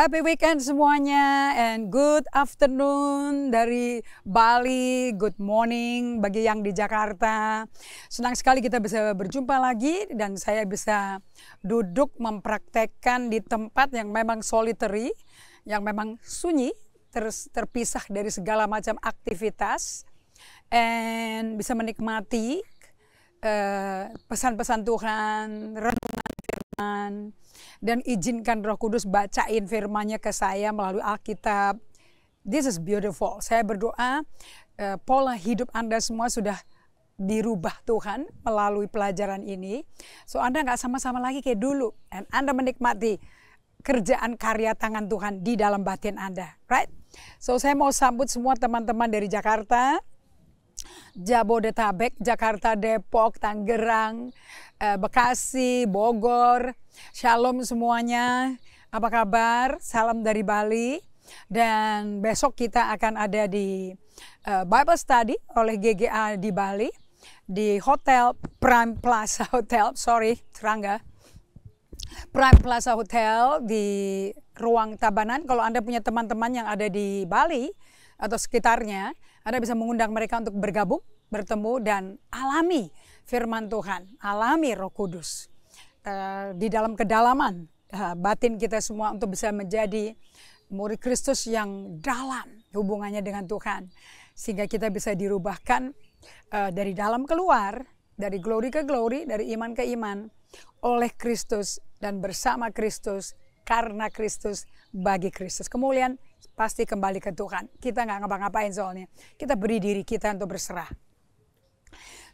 Happy weekend semuanya and good afternoon dari Bali, good morning bagi yang di Jakarta. Senang sekali kita bisa berjumpa lagi dan saya bisa duduk mempraktekkan di tempat yang memang solitary, yang memang sunyi, ter terpisah dari segala macam aktivitas and bisa menikmati eh, pesan-pesan uh, Tuhan, renungan firman, dan izinkan Roh Kudus bacain firman ke saya melalui Alkitab. This is beautiful. Saya berdoa uh, pola hidup Anda semua sudah dirubah Tuhan melalui pelajaran ini. So Anda nggak sama-sama lagi kayak dulu. And Anda menikmati kerjaan karya tangan Tuhan di dalam batin Anda. Right? So saya mau sambut semua teman-teman dari Jakarta Jabodetabek, Jakarta, Depok, Tangerang, eh, Bekasi, Bogor. Shalom semuanya. Apa kabar? Salam dari Bali. Dan besok kita akan ada di eh, Bible Study oleh GGA di Bali di Hotel Prime Plaza Hotel, sorry, terangga. Prime Plaza Hotel di ruang Tabanan. Kalau Anda punya teman-teman yang ada di Bali atau sekitarnya, anda bisa mengundang mereka untuk bergabung, bertemu, dan alami firman Tuhan, alami Roh Kudus eh, di dalam kedalaman eh, batin kita semua untuk bisa menjadi murid Kristus yang dalam hubungannya dengan Tuhan, sehingga kita bisa dirubahkan eh, dari dalam keluar, dari glory ke glory, dari iman ke iman, oleh Kristus dan bersama Kristus, karena Kristus, bagi Kristus. Kemuliaan pasti kembali ke Tuhan. Kita nggak ngapa-ngapain soalnya. Kita beri diri kita untuk berserah.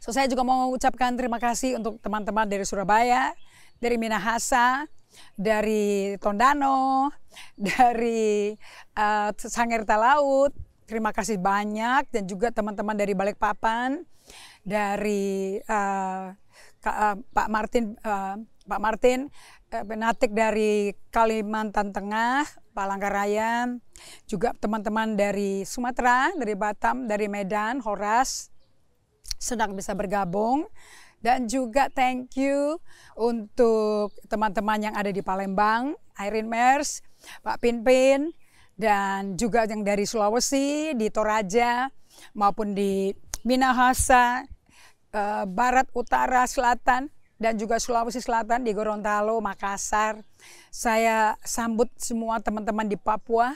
So, saya juga mau mengucapkan terima kasih untuk teman-teman dari Surabaya, dari Minahasa, dari Tondano, dari uh, Sangerta Laut. Terima kasih banyak dan juga teman-teman dari Balikpapan, dari uh, eh, Kak, uh, eh, Pak Martin, uh, Pak Martin, uh, Benatik dari Kalimantan Tengah, Palangkaraya, juga teman-teman dari Sumatera, dari Batam, dari Medan, Horas, senang bisa bergabung. Dan juga thank you untuk teman-teman yang ada di Palembang, Irene Mers, Pak Pinpin, dan juga yang dari Sulawesi, di Toraja, maupun di Minahasa, eh, Barat, Utara, Selatan, dan juga Sulawesi Selatan, di Gorontalo, Makassar, saya sambut semua teman-teman di Papua,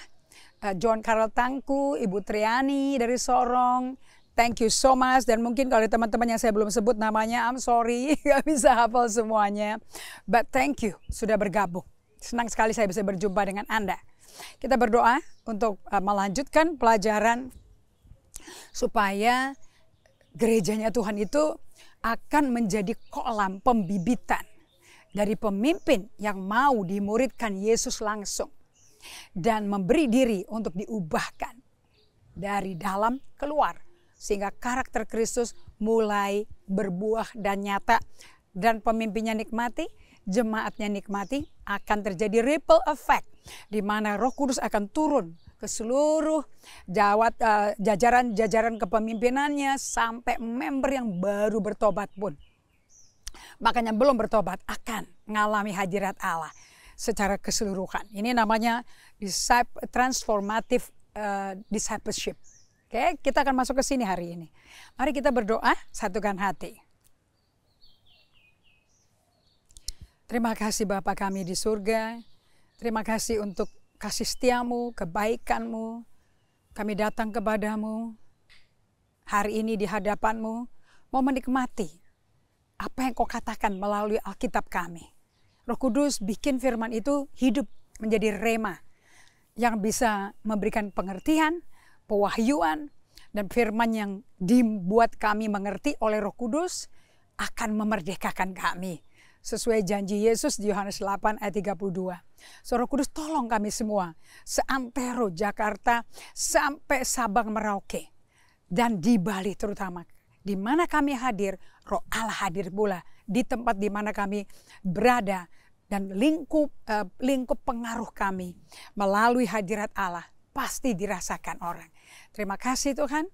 eh, John Carl Tangku, Ibu Triani dari Sorong, Thank you so much dan mungkin kalau teman-teman yang saya belum sebut namanya, I'm sorry, gak bisa hafal semuanya. But thank you sudah bergabung. Senang sekali saya bisa berjumpa dengan Anda. Kita berdoa untuk eh, melanjutkan pelajaran supaya gerejanya Tuhan itu akan menjadi kolam pembibitan dari pemimpin yang mau dimuridkan Yesus langsung dan memberi diri untuk diubahkan dari dalam keluar sehingga karakter Kristus mulai berbuah dan nyata dan pemimpinnya nikmati, jemaatnya nikmati, akan terjadi ripple effect di mana Roh Kudus akan turun ke seluruh eh, jajaran-jajaran kepemimpinannya sampai member yang baru bertobat pun Makanya belum bertobat akan mengalami hadirat Allah secara keseluruhan. Ini namanya transformative uh, discipleship. Oke, kita akan masuk ke sini hari ini. Mari kita berdoa, satukan hati. Terima kasih Bapa kami di surga. Terima kasih untuk kasih setiamu, kebaikanmu. Kami datang kepadamu hari ini di hadapanmu, mau menikmati apa yang kau katakan melalui Alkitab kami. Roh Kudus bikin firman itu hidup menjadi rema yang bisa memberikan pengertian, pewahyuan, dan firman yang dibuat kami mengerti oleh Roh Kudus akan memerdekakan kami sesuai janji Yesus di Yohanes 8 ayat 32. So, Roh Kudus tolong kami semua seantero Jakarta sampai Sabang Merauke dan di Bali terutama di mana kami hadir, roh Allah hadir pula di tempat di mana kami berada dan lingkup eh, lingkup pengaruh kami melalui hadirat Allah pasti dirasakan orang. Terima kasih Tuhan.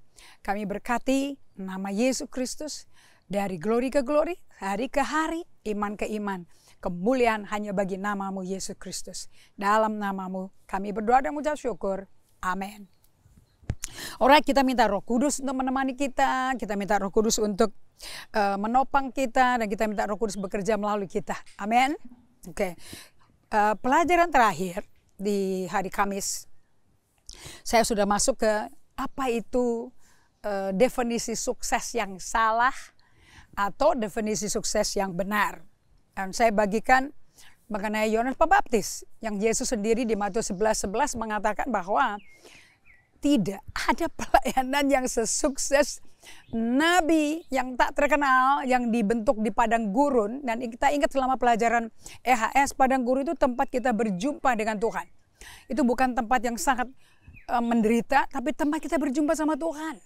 Kami berkati nama Yesus Kristus dari glory ke glory, hari ke hari, iman ke iman. Kemuliaan hanya bagi namamu Yesus Kristus. Dalam namamu kami berdoa dan mengucap syukur. Amin. Orang kita minta Roh Kudus untuk menemani kita, kita minta Roh Kudus untuk uh, menopang kita dan kita minta Roh Kudus bekerja melalui kita. Amin. Oke. Okay. Uh, eh, pelajaran terakhir di hari Kamis saya sudah masuk ke apa itu uh, definisi sukses yang salah atau definisi sukses yang benar. Dan saya bagikan mengenai Yohanes Pembaptis yang Yesus sendiri di Matius 11:11 11 mengatakan bahwa tidak ada pelayanan yang sesukses nabi yang tak terkenal yang dibentuk di padang gurun dan kita ingat selama pelajaran EHS padang gurun itu tempat kita berjumpa dengan Tuhan. Itu bukan tempat yang sangat e, menderita tapi tempat kita berjumpa sama Tuhan.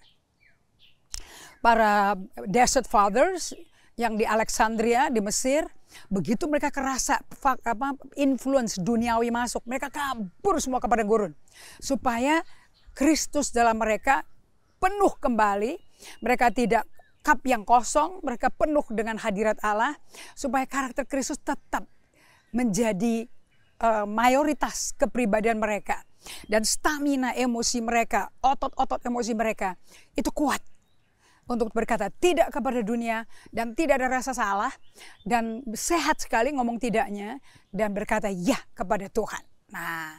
Para desert fathers yang di Alexandria di Mesir begitu mereka kerasa apa influence duniawi masuk mereka kabur semua ke padang gurun supaya Kristus dalam mereka penuh kembali. Mereka tidak kap yang kosong, mereka penuh dengan hadirat Allah supaya karakter Kristus tetap menjadi uh, mayoritas kepribadian mereka dan stamina emosi mereka, otot-otot emosi mereka itu kuat untuk berkata tidak kepada dunia dan tidak ada rasa salah dan sehat sekali ngomong tidaknya dan berkata ya kepada Tuhan. Nah,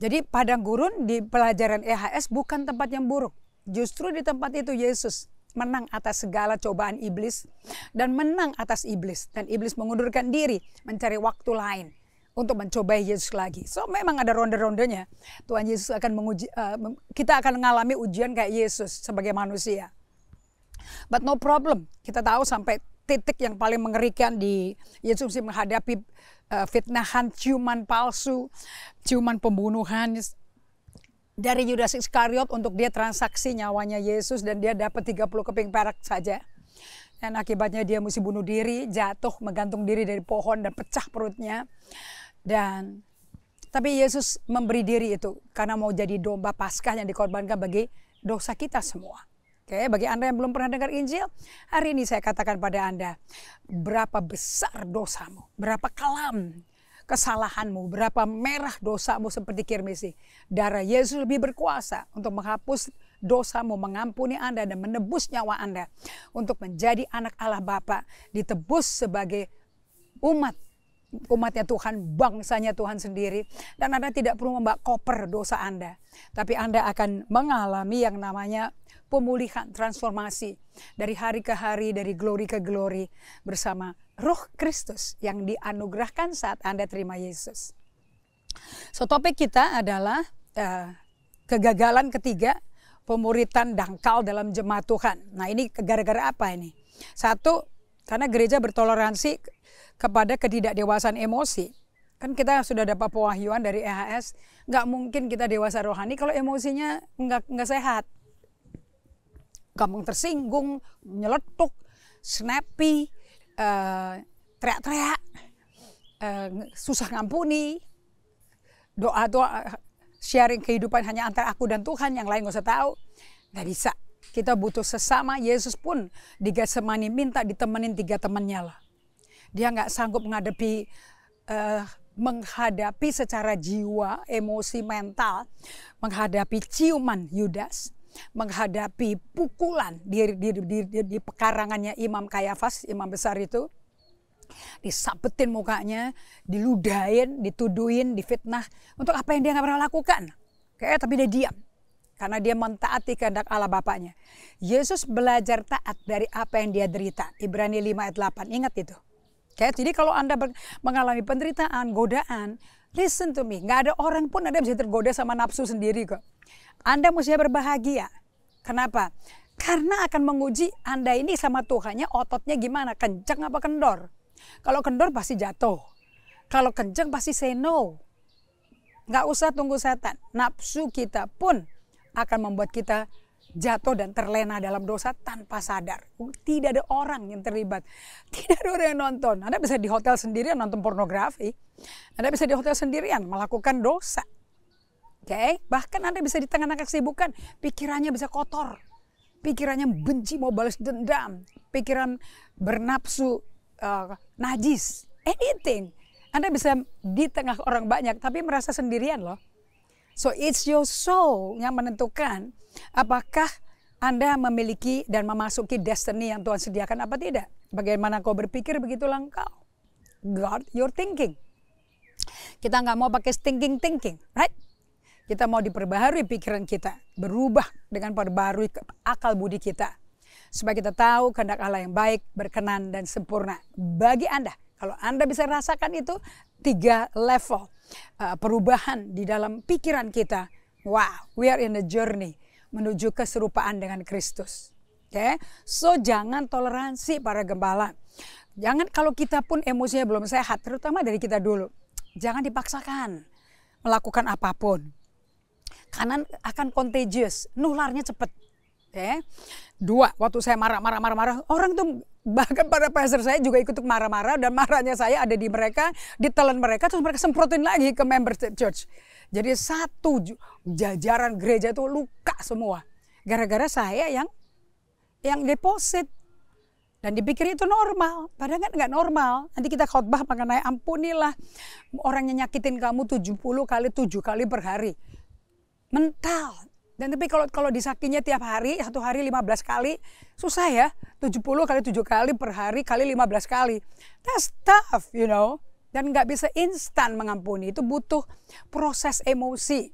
jadi padang gurun di pelajaran EHS bukan tempat yang buruk. Justru di tempat itu Yesus menang atas segala cobaan iblis dan menang atas iblis dan iblis mengundurkan diri mencari waktu lain untuk mencobai Yesus lagi. So memang ada ronde-rondenya. Tuhan Yesus akan menguji uh, kita akan mengalami ujian kayak Yesus sebagai manusia. But no problem. Kita tahu sampai titik yang paling mengerikan di Yesus menghadapi Eh, fitnahan, ciuman palsu, ciuman pembunuhan dari Yudas Iskariot untuk dia transaksi nyawanya Yesus dan dia dapat 30 keping perak saja. Dan akibatnya dia mesti bunuh diri, jatuh, menggantung diri dari pohon dan pecah perutnya. Dan tapi Yesus memberi diri itu karena mau jadi domba Paskah yang dikorbankan bagi dosa kita semua. Oke, bagi Anda yang belum pernah dengar Injil, hari ini saya katakan pada Anda, berapa besar dosamu, berapa kelam kesalahanmu, berapa merah dosamu seperti kirmisi. Darah Yesus lebih berkuasa untuk menghapus dosamu, mengampuni Anda dan menebus nyawa Anda untuk menjadi anak Allah Bapa, ditebus sebagai umat umatnya Tuhan, bangsanya Tuhan sendiri. Dan Anda tidak perlu membawa koper dosa Anda. Tapi Anda akan mengalami yang namanya pemulihan, transformasi dari hari ke hari, dari glory ke glory bersama Roh Kristus yang dianugerahkan saat Anda terima Yesus. So topik kita adalah uh, kegagalan ketiga pemuritan dangkal dalam jemaat Tuhan. Nah ini gara-gara apa ini? Satu, karena gereja bertoleransi kepada ketidakdewasaan emosi. Kan kita sudah dapat pewahyuan dari EHS, nggak mungkin kita dewasa rohani kalau emosinya nggak, nggak sehat gampang tersinggung, nyeletuk, snappy, uh, teriak-teriak, uh, susah ngampuni, doa-doa sharing kehidupan hanya antara aku dan Tuhan, yang lain gak usah tahu. nggak bisa. Kita butuh sesama, Yesus pun di Gasemani minta ditemenin tiga temannya lah. Dia nggak sanggup menghadapi uh, menghadapi secara jiwa, emosi, mental, menghadapi ciuman Yudas menghadapi pukulan di, di, di, di, di pekarangannya Imam Kayafas, imam besar itu. Disabetin mukanya, diludahin, dituduhin, difitnah. Untuk apa yang dia nggak pernah lakukan. Kayak tapi dia diam. Karena dia mentaati kehendak Allah Bapaknya. Yesus belajar taat dari apa yang dia derita. Ibrani 5 ayat 8. Ingat itu. Kayak jadi kalau Anda mengalami penderitaan, godaan, listen to me. Nggak ada orang pun Anda bisa tergoda sama nafsu sendiri kok. Anda mesti berbahagia. Kenapa? Karena akan menguji Anda ini sama Tuhannya ototnya gimana, kenceng apa kendor. Kalau kendor pasti jatuh. Kalau kenceng pasti say no. Nggak usah tunggu setan. Nafsu kita pun akan membuat kita jatuh dan terlena dalam dosa tanpa sadar. Oh, tidak ada orang yang terlibat. Tidak ada orang yang nonton. Anda bisa di hotel sendirian nonton pornografi. Anda bisa di hotel sendirian melakukan dosa. Oke, okay? bahkan Anda bisa di tengah-tengah kesibukan, pikirannya bisa kotor. Pikirannya benci mau balas dendam, pikiran bernapsu uh, eh, najis, anything. Anda bisa di tengah orang banyak tapi merasa sendirian loh. So it's your soul yang menentukan apakah Anda memiliki dan memasuki destiny yang Tuhan sediakan apa tidak. Bagaimana kau berpikir begitu langkau. God your thinking. Kita nggak mau pakai thinking thinking, right? Kita mau diperbaharui pikiran kita, berubah dengan perbarui akal budi kita. Supaya kita tahu kehendak Allah yang baik, berkenan, dan sempurna bagi Anda. Kalau Anda bisa rasakan itu, tiga level uh, perubahan di dalam pikiran kita. Wow, we are in a journey menuju keserupaan dengan Kristus. Oke, ya, okay? so jangan toleransi para gembala. Jangan kalau kita pun emosinya belum sehat, terutama dari kita dulu. Jangan dipaksakan melakukan apapun. Kanan akan contagious, nularnya cepat. Ya. Dua, waktu saya marah-marah-marah-marah, orang tuh bahkan pada pastor saya juga ikut marah-marah dan marahnya saya ada di mereka, di ditelan mereka, terus mereka semprotin lagi ke member church. Jadi satu jajaran gereja itu luka semua. Gara-gara saya yang yang deposit dan dipikir itu normal, padahal kan nggak normal. Nanti kita khotbah mengenai ampunilah orang yang nyakitin kamu 70 kali 7 kali per hari mental. Dan tapi kalau kalau disakinya tiap hari, satu hari 15 kali, susah ya. 70 kali 7 kali per hari kali 15 kali. That's tough, you know. Dan nggak bisa instan mengampuni, itu butuh proses emosi.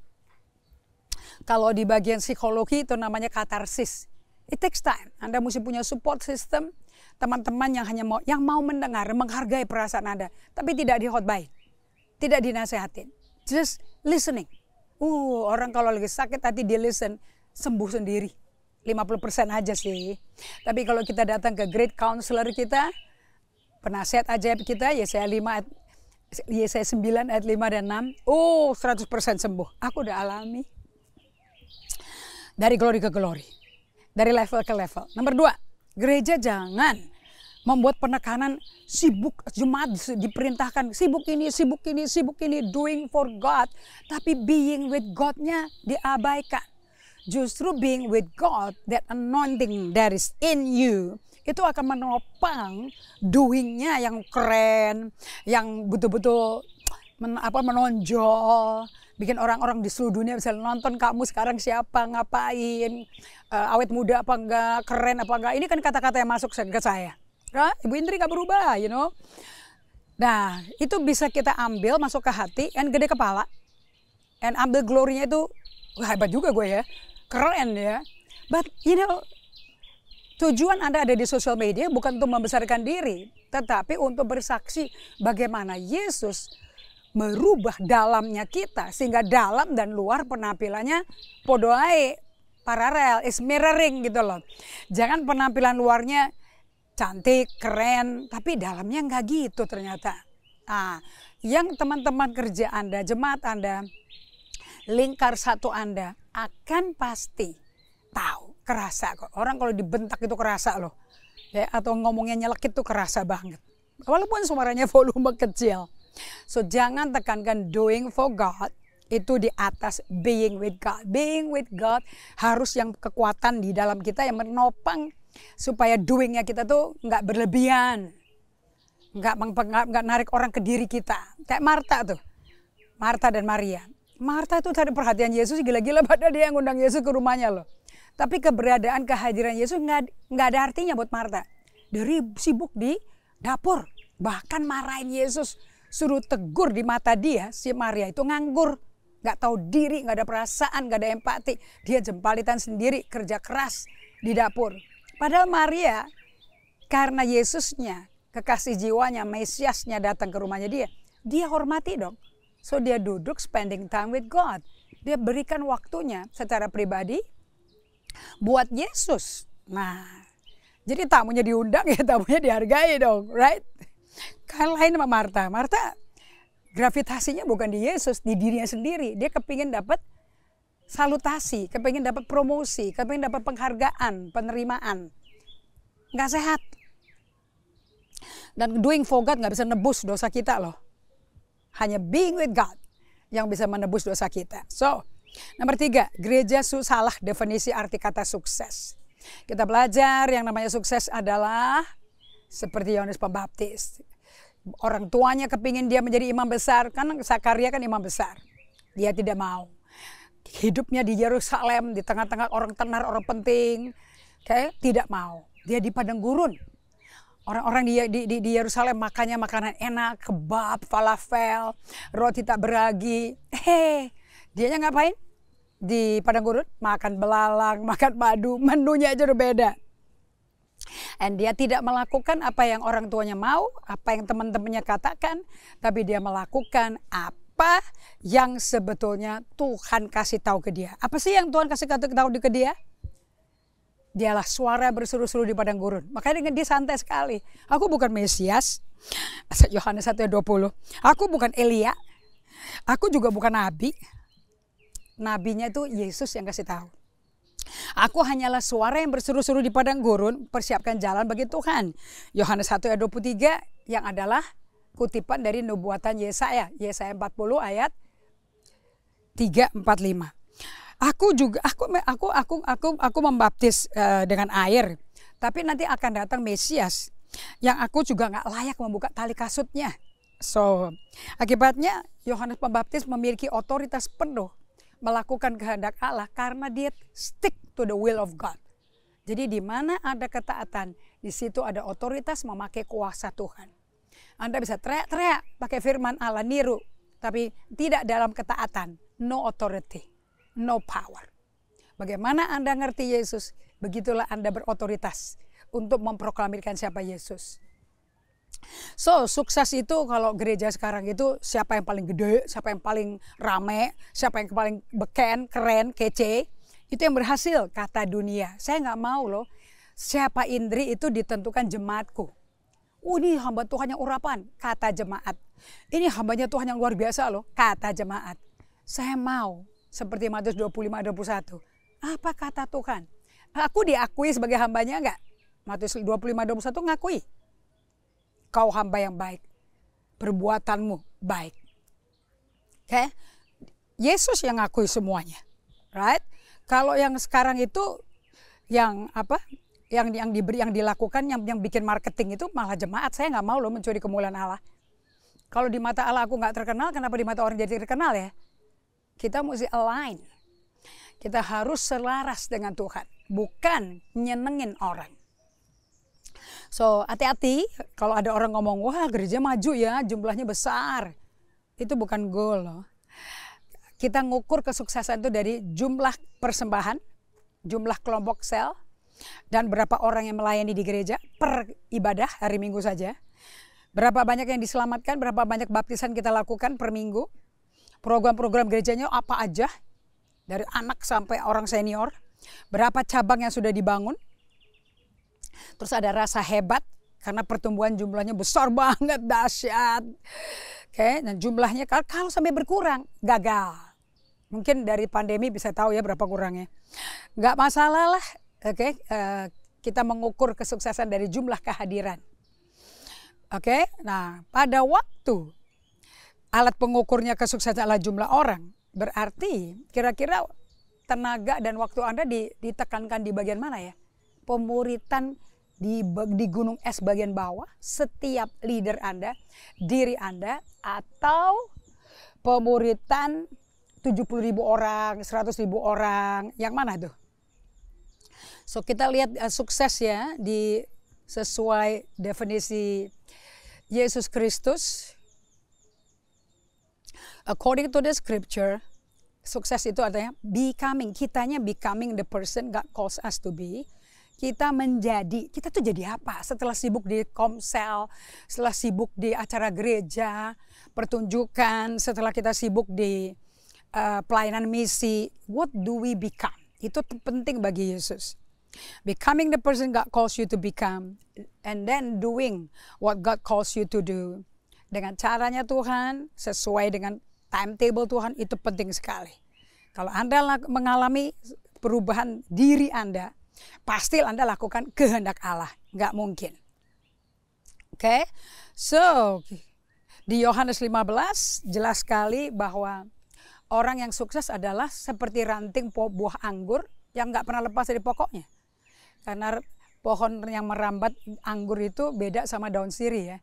Kalau di bagian psikologi itu namanya katarsis. It takes time. Anda mesti punya support system, teman-teman yang hanya mau yang mau mendengar, menghargai perasaan Anda, tapi tidak dihotbai, tidak dinasehatin. Just listening Uh, orang kalau lagi sakit hati dia listen, sembuh sendiri. 50% aja sih. Tapi kalau kita datang ke great counselor kita, penasihat ajaib kita, ya saya lima ya saya 9 ayat 5 dan 6. Oh, 100% sembuh. Aku udah alami. Dari glory ke glory. Dari level ke level. Nomor dua, gereja jangan membuat penekanan sibuk jemaat diperintahkan sibuk ini sibuk ini sibuk ini doing for God tapi being with God-nya diabaikan justru being with God that anointing that is in you itu akan menopang doingnya yang keren yang betul-betul men, apa menonjol bikin orang-orang di seluruh dunia bisa nonton kamu sekarang siapa ngapain uh, awet muda apa enggak keren apa enggak ini kan kata-kata yang masuk ke saya Right? Ibu Indri gak berubah, you know. Nah, itu bisa kita ambil masuk ke hati and gede kepala. And ambil glorinya itu wah, hebat juga gue ya. Keren ya. But you know, tujuan Anda ada di sosial media bukan untuk membesarkan diri, tetapi untuk bersaksi bagaimana Yesus merubah dalamnya kita sehingga dalam dan luar penampilannya podoai paralel is mirroring gitu loh. Jangan penampilan luarnya cantik, keren, tapi dalamnya nggak gitu ternyata. Nah, yang teman-teman kerja Anda, jemaat Anda, lingkar satu Anda akan pasti tahu, kerasa kok. Orang kalau dibentak itu kerasa loh. Ya, atau ngomongnya nyelekit itu kerasa banget. Walaupun suaranya volume kecil. So jangan tekankan doing for God itu di atas being with God. Being with God harus yang kekuatan di dalam kita yang menopang supaya doingnya kita tuh nggak berlebihan, nggak nggak narik orang ke diri kita. Kayak Martha tuh, Martha dan Maria. Martha itu tadi perhatian Yesus gila-gila pada dia yang undang Yesus ke rumahnya loh. Tapi keberadaan kehadiran Yesus nggak nggak ada artinya buat Martha. dari sibuk di dapur, bahkan marahin Yesus, suruh tegur di mata dia si Maria itu nganggur nggak tahu diri, nggak ada perasaan, nggak ada empati. Dia jempalitan sendiri, kerja keras di dapur. Padahal Maria karena Yesusnya, kekasih jiwanya, Mesiasnya datang ke rumahnya dia, dia hormati dong. So dia duduk spending time with God. Dia berikan waktunya secara pribadi buat Yesus. Nah, jadi tamunya diundang ya tamunya dihargai dong, right? Kan lain sama Martha, Martha gravitasinya bukan di Yesus, di dirinya sendiri. Dia kepingin dapat salutasi, kepengen dapat promosi, kepengen dapat penghargaan, penerimaan. Nggak sehat. Dan doing for God nggak bisa nebus dosa kita loh. Hanya being with God yang bisa menebus dosa kita. So, nomor tiga, gereja salah definisi arti kata sukses. Kita belajar yang namanya sukses adalah seperti Yohanes Pembaptis. Orang tuanya kepingin dia menjadi imam besar, kan Sakaria kan imam besar. Dia tidak mau hidupnya di Yerusalem di tengah-tengah orang tenar orang penting kayak tidak mau dia di padang gurun orang-orang di, di, Yerusalem makannya makanan enak kebab falafel roti tak beragi Dia dianya ngapain di padang gurun makan belalang makan madu menunya aja udah beda And dia tidak melakukan apa yang orang tuanya mau, apa yang teman-temannya katakan, tapi dia melakukan apa apa yang sebetulnya Tuhan kasih tahu ke dia. Apa sih yang Tuhan kasih tahu ke dia? Dialah suara berseru-seru di padang gurun. Makanya dengan dia santai sekali. Aku bukan Mesias. Yohanes 1 ayat 20. Aku bukan Elia. Aku juga bukan nabi. Nabinya itu Yesus yang kasih tahu. Aku hanyalah suara yang berseru-seru di padang gurun, persiapkan jalan bagi Tuhan. Yohanes 1 ayat 23 yang adalah kutipan dari nubuatan Yesaya, Yesaya 40 ayat 3 4 5. Aku juga aku aku aku aku aku membaptis uh, dengan air, tapi nanti akan datang Mesias yang aku juga nggak layak membuka tali kasutnya. So, akibatnya Yohanes Pembaptis memiliki otoritas penuh melakukan kehendak Allah karena dia stick to the will of God. Jadi di mana ada ketaatan, di situ ada otoritas memakai kuasa Tuhan. Anda bisa teriak-teriak pakai firman Allah, niru. Tapi tidak dalam ketaatan. No authority, no power. Bagaimana Anda ngerti Yesus, begitulah Anda berotoritas untuk memproklamirkan siapa Yesus. So, sukses itu kalau gereja sekarang itu siapa yang paling gede, siapa yang paling rame, siapa yang paling beken, keren, kece, itu yang berhasil kata dunia. Saya nggak mau loh siapa Indri itu ditentukan jemaatku. Oh ini hamba Tuhan yang urapan, kata jemaat. Ini hambanya Tuhan yang luar biasa loh, kata jemaat. Saya mau seperti Matius 25 21. Apa kata Tuhan? Aku diakui sebagai hambanya enggak? Matius 25 21 ngakui. Kau hamba yang baik. Perbuatanmu baik. Oke. Okay? Yesus yang ngakui semuanya. Right? Kalau yang sekarang itu yang apa? yang yang diberi yang dilakukan yang yang bikin marketing itu malah jemaat saya nggak mau loh mencuri kemuliaan Allah kalau di mata Allah aku nggak terkenal kenapa di mata orang jadi terkenal ya kita mesti align kita harus selaras dengan Tuhan bukan nyenengin orang so hati-hati kalau ada orang ngomong wah gereja maju ya jumlahnya besar itu bukan goal loh kita ngukur kesuksesan itu dari jumlah persembahan jumlah kelompok sel dan berapa orang yang melayani di gereja per ibadah hari Minggu saja? Berapa banyak yang diselamatkan? Berapa banyak baptisan kita lakukan per minggu? Program-program gerejanya apa aja? Dari anak sampai orang senior. Berapa cabang yang sudah dibangun? Terus ada rasa hebat karena pertumbuhan jumlahnya besar banget, dahsyat. Oke, dan jumlahnya kalau sampai berkurang, gagal. Mungkin dari pandemi bisa tahu ya berapa kurangnya. Gak masalah lah, Oke, okay? uh, eh, kita mengukur kesuksesan dari jumlah kehadiran. Oke, okay? nah pada waktu alat pengukurnya kesuksesan adalah jumlah orang, berarti kira-kira tenaga dan waktu Anda ditekankan di bagian mana ya? Pemuritan di, di gunung es bagian bawah, setiap leader Anda, diri Anda, atau pemuritan 70 ribu orang, 100 ribu orang, yang mana tuh? So kita lihat uh, eh, sukses ya di sesuai definisi Yesus Kristus. According to the scripture, sukses itu artinya becoming, kitanya becoming the person God calls us to be. Kita menjadi, kita tuh jadi apa setelah sibuk di komsel, setelah sibuk di acara gereja, pertunjukan, setelah kita sibuk di uh, pelayanan misi, what do we become? Itu penting bagi Yesus becoming the person God calls you to become, and then doing what God calls you to do. Dengan caranya Tuhan, sesuai dengan timetable Tuhan, itu penting sekali. Kalau Anda mengalami perubahan diri Anda, pasti Anda lakukan kehendak Allah. Nggak mungkin. Oke, okay? so di Yohanes 15 jelas sekali bahwa orang yang sukses adalah seperti ranting buah anggur yang nggak pernah lepas dari pokoknya karena pohon yang merambat anggur itu beda sama daun sirih ya.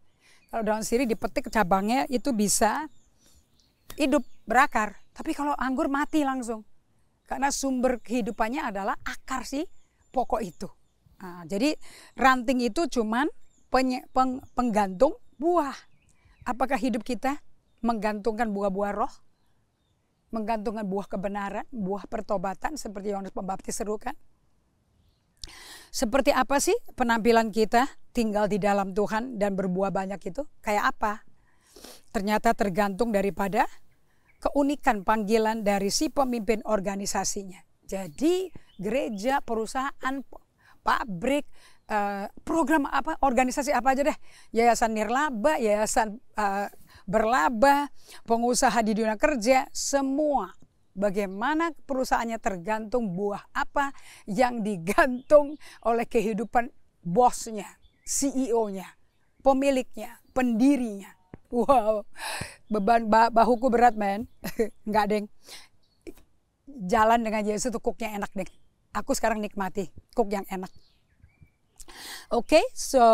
Kalau daun sirih dipetik cabangnya itu bisa hidup berakar, tapi kalau anggur mati langsung. Karena sumber kehidupannya adalah akar sih pokok itu. Nah, jadi ranting itu cuman penye, peng, penggantung buah. Apakah hidup kita menggantungkan buah-buah roh? Menggantungkan buah kebenaran, buah pertobatan seperti Yohanes Pembaptis serukan? Seperti apa sih penampilan kita tinggal di dalam Tuhan dan berbuah banyak itu? Kayak apa? Ternyata tergantung daripada keunikan panggilan dari si pemimpin organisasinya. Jadi gereja, perusahaan, pabrik, eh, program apa, organisasi apa aja deh. Yayasan nirlaba, yayasan eh, berlaba, pengusaha di dunia kerja, semua bagaimana perusahaannya tergantung buah apa yang digantung oleh kehidupan bosnya, CEO-nya, pemiliknya, pendirinya. Wow, beban bah bahuku berat men. Enggak deng. Jalan dengan Yesus itu kuknya enak deng. Aku sekarang nikmati kuk yang enak. Oke, okay, so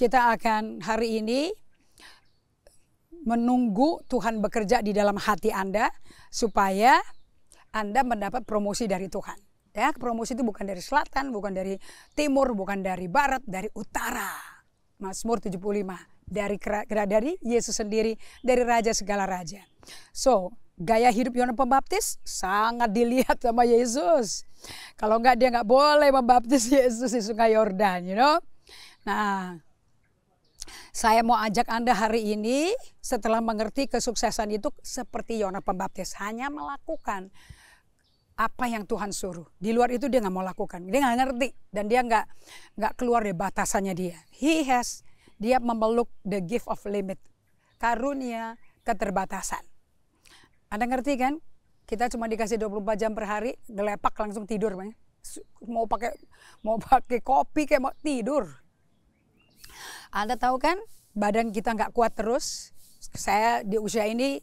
kita akan hari ini menunggu Tuhan bekerja di dalam hati Anda supaya Anda mendapat promosi dari Tuhan. Ya, promosi itu bukan dari selatan, bukan dari timur, bukan dari barat, dari utara. Mazmur 75 dari dari Yesus sendiri, dari raja segala raja. So, gaya hidup Yohanes Pembaptis sangat dilihat sama Yesus. Kalau enggak dia enggak boleh membaptis Yesus di Sungai Yordan, you know. Nah, saya mau ajak Anda hari ini setelah mengerti kesuksesan itu seperti Yona Pembaptis hanya melakukan apa yang Tuhan suruh. Di luar itu dia nggak mau lakukan. Dia nggak ngerti dan dia nggak nggak keluar dari batasannya dia. He has dia memeluk the gift of limit. Karunia keterbatasan. Anda ngerti kan? Kita cuma dikasih 24 jam per hari, gelepak langsung tidur. Mau pakai mau pakai kopi kayak mau tidur anda tahu kan badan kita nggak kuat terus. Saya di usia ini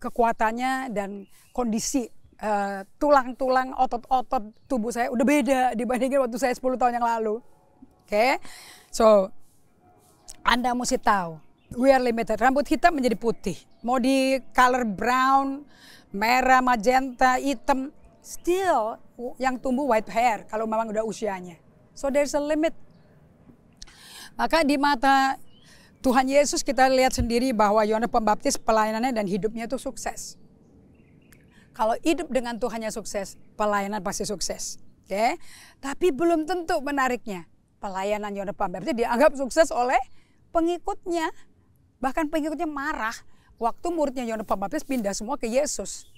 kekuatannya dan kondisi eh, tulang-tulang, uh, otot-otot tubuh saya udah beda dibandingin waktu saya 10 tahun yang lalu. Oke, okay? so Anda mesti tahu, we are limited. Rambut hitam menjadi putih, mau di color brown, merah, magenta, hitam, still yang tumbuh white hair kalau memang udah usianya. So there's a limit maka di mata Tuhan Yesus kita lihat sendiri bahwa Yohanes Pembaptis pelayanannya dan hidupnya itu sukses. Kalau hidup dengan Tuhannya sukses, pelayanan pasti sukses. Oke. Okay? Tapi belum tentu menariknya pelayanan Yohanes Pembaptis dianggap sukses oleh pengikutnya. Bahkan pengikutnya marah waktu muridnya Yohanes Pembaptis pindah semua ke Yesus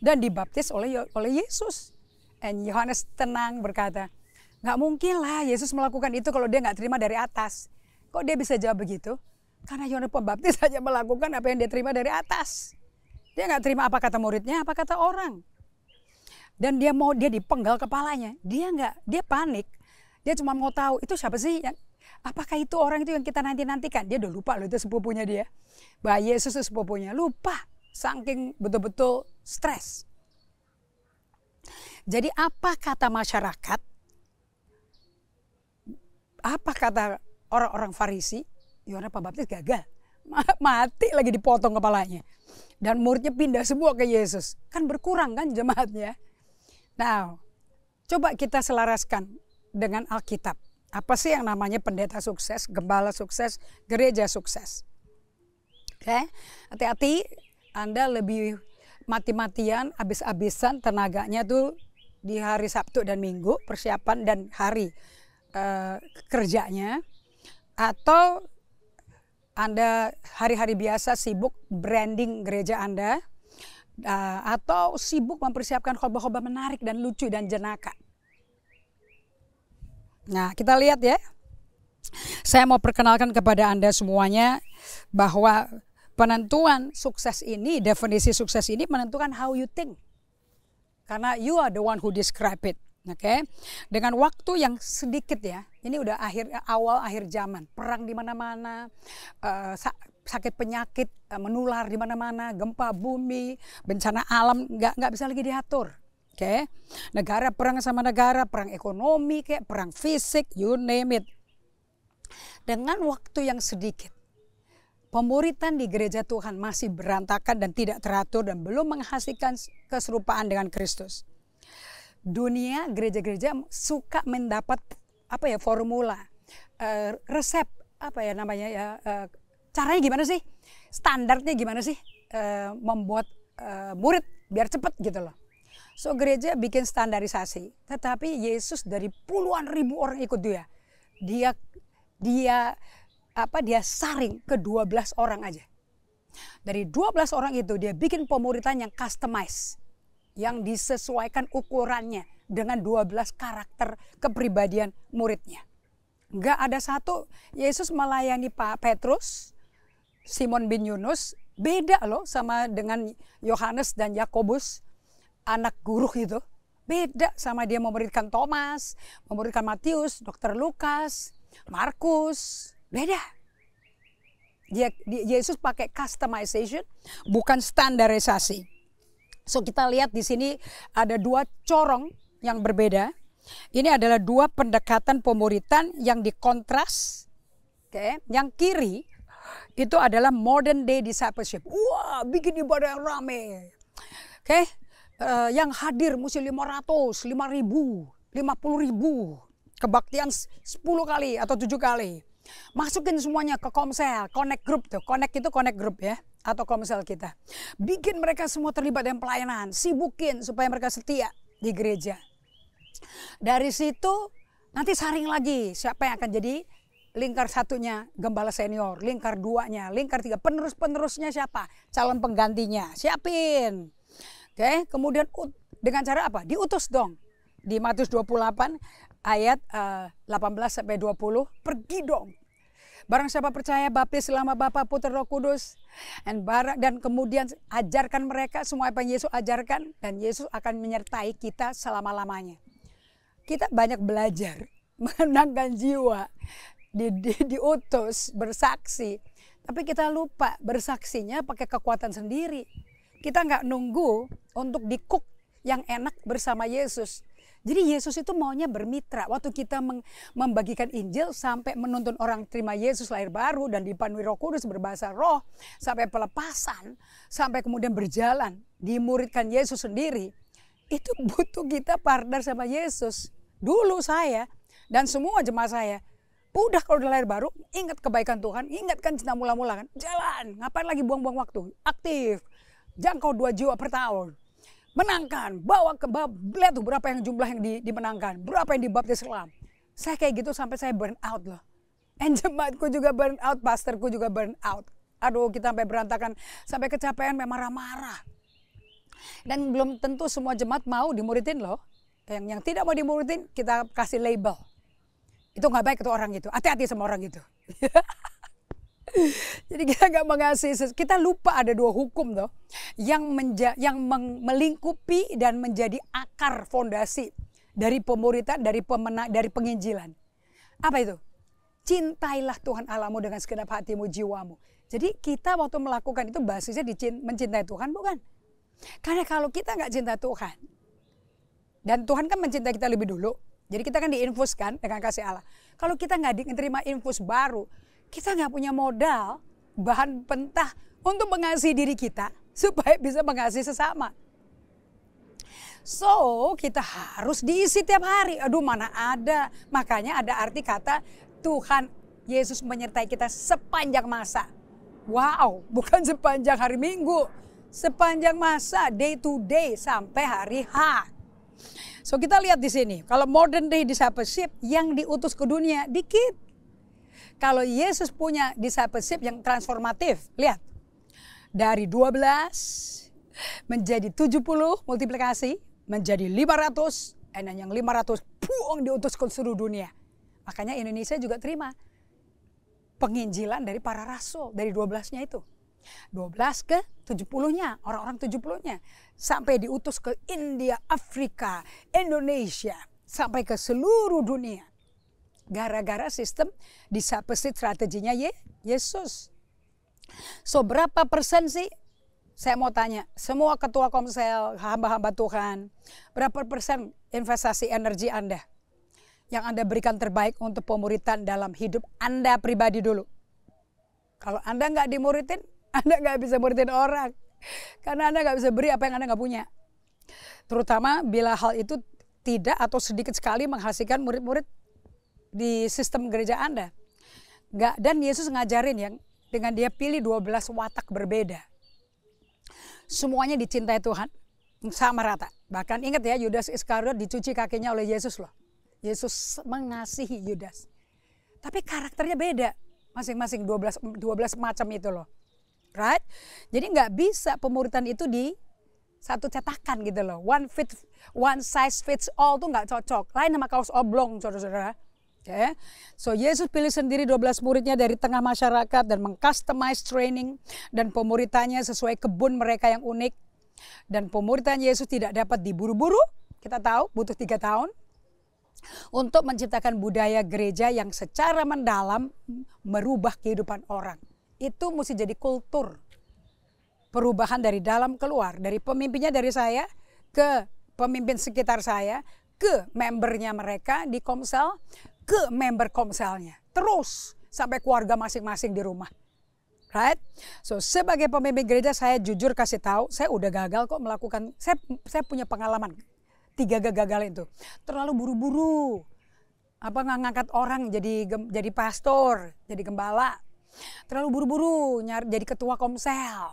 dan dibaptis oleh oleh Yesus. Dan Yohanes tenang berkata, Nggak mungkin lah Yesus melakukan itu kalau dia nggak terima dari atas. Kok dia bisa jawab begitu? Karena Yohanes Pembaptis saja melakukan apa yang dia terima dari atas. Dia nggak terima apa kata muridnya, apa kata orang. Dan dia mau dia dipenggal kepalanya. Dia nggak, dia panik. Dia cuma mau tahu itu siapa sih yang apakah itu orang itu yang kita nanti nantikan? Dia udah lupa loh itu sepupunya dia. Bahwa Yesus itu sepupunya lupa, saking betul-betul stres. Jadi apa kata masyarakat apa kata orang-orang Farisi? Yohanes Pembaptis gagal. Mati lagi dipotong kepalanya. Dan muridnya pindah semua ke Yesus. Kan berkurang kan jemaatnya. Nah, coba kita selaraskan dengan Alkitab. Apa sih yang namanya pendeta sukses, gembala sukses, gereja sukses? Oke, eh, okay? hati-hati Anda lebih mati-matian, habis-habisan tenaganya tuh di hari Sabtu dan Minggu, persiapan dan hari uh, kerjanya atau Anda hari-hari biasa sibuk branding gereja Anda eh, atau sibuk mempersiapkan khotbah-khotbah menarik dan lucu dan jenaka. Nah, kita lihat ya. Saya mau perkenalkan kepada Anda semuanya bahwa penentuan sukses ini, definisi sukses ini menentukan how you think. Karena you are the one who describe it. Oke, okay? dengan waktu yang sedikit ya. Ini udah akhir awal akhir zaman, perang di mana-mana, eh, sakit penyakit eh, menular di mana-mana, gempa bumi, bencana alam nggak nggak bisa lagi diatur. Oke, okay? negara perang sama negara, perang ekonomi kayak perang fisik, you name it. Dengan waktu yang sedikit, pemuritan di gereja Tuhan masih berantakan dan tidak teratur dan belum menghasilkan keserupaan dengan Kristus dunia gereja-gereja suka mendapat apa ya formula, uh, resep apa ya namanya ya uh, caranya gimana sih, standarnya gimana sih uh, membuat uh, murid biar cepat gitu loh. So gereja bikin standarisasi, tetapi Yesus dari puluhan ribu orang ikut dia, dia dia apa dia saring ke 12 orang aja. Dari 12 orang itu dia bikin pemuritan yang customize yang disesuaikan ukurannya dengan 12 karakter kepribadian muridnya. Enggak ada satu Yesus melayani Pak Petrus, Simon bin Yunus, beda loh sama dengan Yohanes dan Yakobus, anak guru itu. Beda sama dia memberikan Thomas, memberikan Matius, Dokter Lukas, Markus, beda. Dia, dia, Yesus pakai customization, bukan standarisasi. So kita lihat di sini ada dua corong yang berbeda. Ini adalah dua pendekatan pemuritan yang dikontras. Oke, okay. yang kiri itu adalah modern day discipleship. Wah, bikin ibadah yang rame. Oke, okay. uh, eh, yang hadir mesti 500, 5000, 50000. Kebaktian 10 kali atau 7 kali. Masukin semuanya ke Komsel, connect group tuh. Connect itu connect group ya atau komsel kita. Bikin mereka semua terlibat dalam pelayanan, sibukin supaya mereka setia di gereja. Dari situ nanti saring lagi siapa yang akan jadi lingkar satunya gembala senior, lingkar duanya, lingkar tiga, penerus-penerusnya siapa? Calon penggantinya, siapin. Oke, kemudian dengan cara apa? Diutus dong. Di Matius 28 ayat uh, eh, 18 sampai 20, pergi dong Barang siapa percaya baptis selama Bapa Putra Roh Kudus dan barang, dan kemudian ajarkan mereka semua apa yang Yesus ajarkan dan Yesus akan menyertai kita selama-lamanya. Kita banyak belajar menangkan jiwa, di, di, diutus bersaksi, tapi kita lupa bersaksinya pakai kekuatan sendiri. Kita nggak nunggu untuk dikuk yang enak bersama Yesus. Jadi Yesus itu maunya bermitra. Waktu kita membagikan Injil sampai menuntun orang terima Yesus lahir baru dan dipanui Roh Kudus berbahasa roh sampai pelepasan, sampai kemudian berjalan, dimuridkan Yesus sendiri. Itu butuh kita partner sama Yesus. Dulu saya dan semua jemaah saya udah kalau udah lahir baru ingat kebaikan Tuhan, ingatkan cinta mula-mula kan. Jalan, ngapain lagi buang-buang waktu? Aktif. Jangkau dua jiwa per tahun menangkan, bawa ke bab, lihat tuh berapa yang jumlah yang di, dimenangkan, berapa yang dibaptis selam. Saya kayak gitu sampai saya burn out loh. And jemaatku juga burn out, pastorku juga burn out. Aduh kita sampai berantakan, sampai kecapean memang marah-marah. Dan belum tentu semua jemaat mau dimuridin loh. Yang, yang tidak mau dimuridin kita kasih label. Itu nggak baik itu orang itu, hati-hati sama orang itu. Jadi kita nggak mengasihi kita lupa ada dua hukum tuh yang menja, yang melingkupi dan menjadi akar fondasi dari pemuritan, dari pemena, dari penginjilan. Apa itu? Cintailah Tuhan Allahmu dengan segenap hatimu, jiwamu. Jadi kita waktu melakukan itu basisnya mencintai Tuhan bukan? Karena kalau kita nggak cinta Tuhan dan Tuhan kan mencintai kita lebih dulu, jadi kita kan diinfuskan dengan kasih Allah. Kalau kita nggak diterima infus baru, kita nggak punya modal bahan pentah untuk mengasihi diri kita supaya bisa mengasihi sesama. So, kita harus diisi tiap hari. Aduh, mana ada. Makanya ada arti kata Tuhan Yesus menyertai kita sepanjang masa. Wow, bukan sepanjang hari Minggu. Sepanjang masa, day to day sampai hari H. So, kita lihat di sini. Kalau modern day discipleship yang diutus ke dunia dikit. Kalau Yesus punya discipleship yang transformatif, lihat. Dari 12 menjadi 70 multiplikasi, menjadi 500, dan yang 500 puang diutus ke seluruh dunia. Makanya Indonesia juga terima penginjilan dari para rasul, dari 12-nya itu. 12 ke 70-nya, orang-orang 70-nya. Sampai diutus ke India, Afrika, Indonesia, sampai ke seluruh dunia gara-gara sistem disapesit strateginya ye Yesus. So berapa persen sih? Saya mau tanya, semua ketua komsel, hamba-hamba Tuhan, berapa persen investasi energi Anda? Yang Anda berikan terbaik untuk pemuritan dalam hidup Anda pribadi dulu. Kalau Anda nggak dimuritin, Anda nggak bisa muritin orang. Karena Anda nggak bisa beri apa yang Anda nggak punya. Terutama bila hal itu tidak atau sedikit sekali menghasilkan murid-murid di sistem gereja Anda. Enggak, dan Yesus ngajarin yang dengan dia pilih 12 watak berbeda. Semuanya dicintai Tuhan sama rata. Bahkan ingat ya Yudas Iskariot dicuci kakinya oleh Yesus loh. Yesus mengasihi Yudas. Tapi karakternya beda masing-masing 12 12 macam itu loh. Right? Jadi nggak bisa pemuritan itu di satu cetakan gitu loh. One fit one size fits all tuh nggak cocok. Lain sama kaos oblong saudara-saudara. Okay. So Yesus pilih sendiri 12 muridnya dari tengah masyarakat dan mengcustomize training dan pemuritannya sesuai kebun mereka yang unik. Dan pemuritan Yesus tidak dapat diburu-buru, kita tahu butuh tiga tahun. Untuk menciptakan budaya gereja yang secara mendalam merubah kehidupan orang. Itu mesti jadi kultur. Perubahan dari dalam keluar, dari pemimpinnya dari saya ke pemimpin sekitar saya, ke membernya mereka di Komsel, ke member komselnya. Terus sampai keluarga masing-masing di rumah. Right? So sebagai pemimpin gereja saya jujur kasih tahu, saya udah gagal kok melakukan, saya, saya punya pengalaman tiga gagal itu. Terlalu buru-buru, apa ngangkat orang jadi jadi pastor, jadi gembala. Terlalu buru-buru nyari jadi ketua komsel,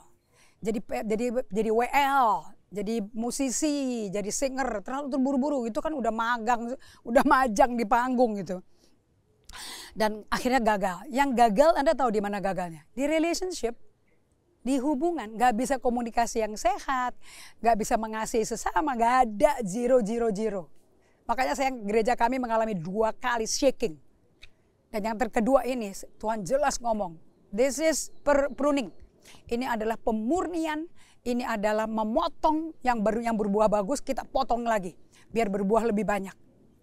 jadi jadi jadi WL, jadi musisi, jadi singer, terlalu terburu-buru itu kan udah magang, udah majang di panggung gitu. Dan akhirnya gagal. Yang gagal Anda tahu di mana gagalnya? Di relationship, di hubungan, gak bisa komunikasi yang sehat, gak bisa mengasihi sesama, gak ada zero, zero, zero. Makanya saya gereja kami mengalami dua kali shaking. Dan yang terkedua ini Tuhan jelas ngomong, this is per pruning. Ini adalah pemurnian ini adalah memotong yang baru yang berbuah bagus kita potong lagi biar berbuah lebih banyak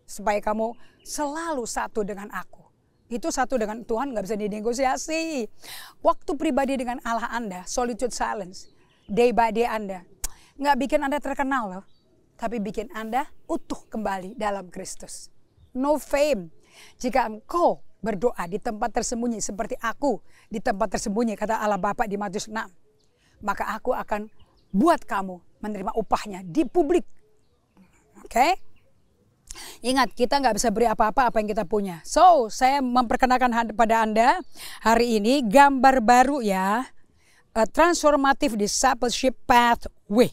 supaya kamu selalu satu dengan aku itu satu dengan Tuhan nggak bisa dinegosiasi waktu pribadi dengan Allah Anda solitude silence day by day Anda nggak bikin Anda terkenal loh tapi bikin Anda utuh kembali dalam Kristus no fame jika engkau berdoa di tempat tersembunyi seperti aku di tempat tersembunyi kata Allah Bapa di Matius 6 maka aku akan buat kamu menerima upahnya di publik. Oke? Okay? Ingat, kita nggak bisa beri apa-apa apa yang kita punya. So, saya memperkenalkan pada Anda hari ini gambar baru ya. A eh, transformative discipleship pathway.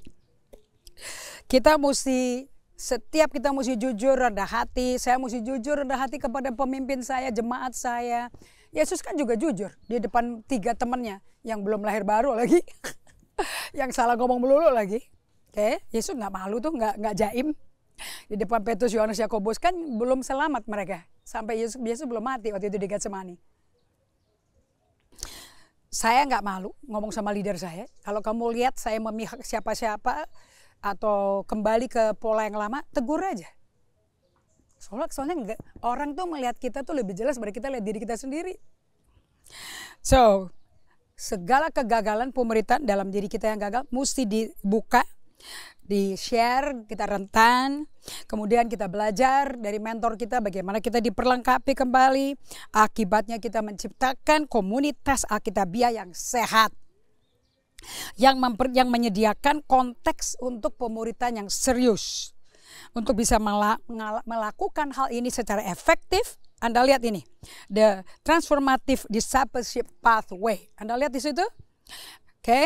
Kita mesti setiap kita mesti jujur rendah hati. Saya mesti jujur rendah hati kepada pemimpin saya, jemaat saya. Yesus kan juga jujur di depan tiga temannya yang belum lahir baru lagi. yang salah ngomong melulu lagi. Oke, okay. Yesus nggak malu tuh, nggak nggak jaim. Di depan Petrus, Yohanes, Yakobus kan belum selamat mereka. Sampai Yesus, Yesus belum mati waktu itu di Getsemani. Saya nggak malu ngomong sama leader saya. Kalau kamu lihat saya memihak siapa-siapa atau kembali ke pola yang lama, tegur aja. Soalnya, soalnya enggak, orang tuh melihat kita tuh lebih jelas daripada kita lihat diri kita sendiri. So, segala kegagalan pemerintah dalam diri kita yang gagal mesti dibuka, di-share, kita rentan, kemudian kita belajar dari mentor kita bagaimana kita diperlengkapi kembali, akibatnya kita menciptakan komunitas akitabia yang sehat yang memper, yang menyediakan konteks untuk pemuritan yang serius untuk bisa melakukan hal ini secara efektif anda lihat ini, the transformative discipleship pathway. Anda lihat di situ? Oke, okay.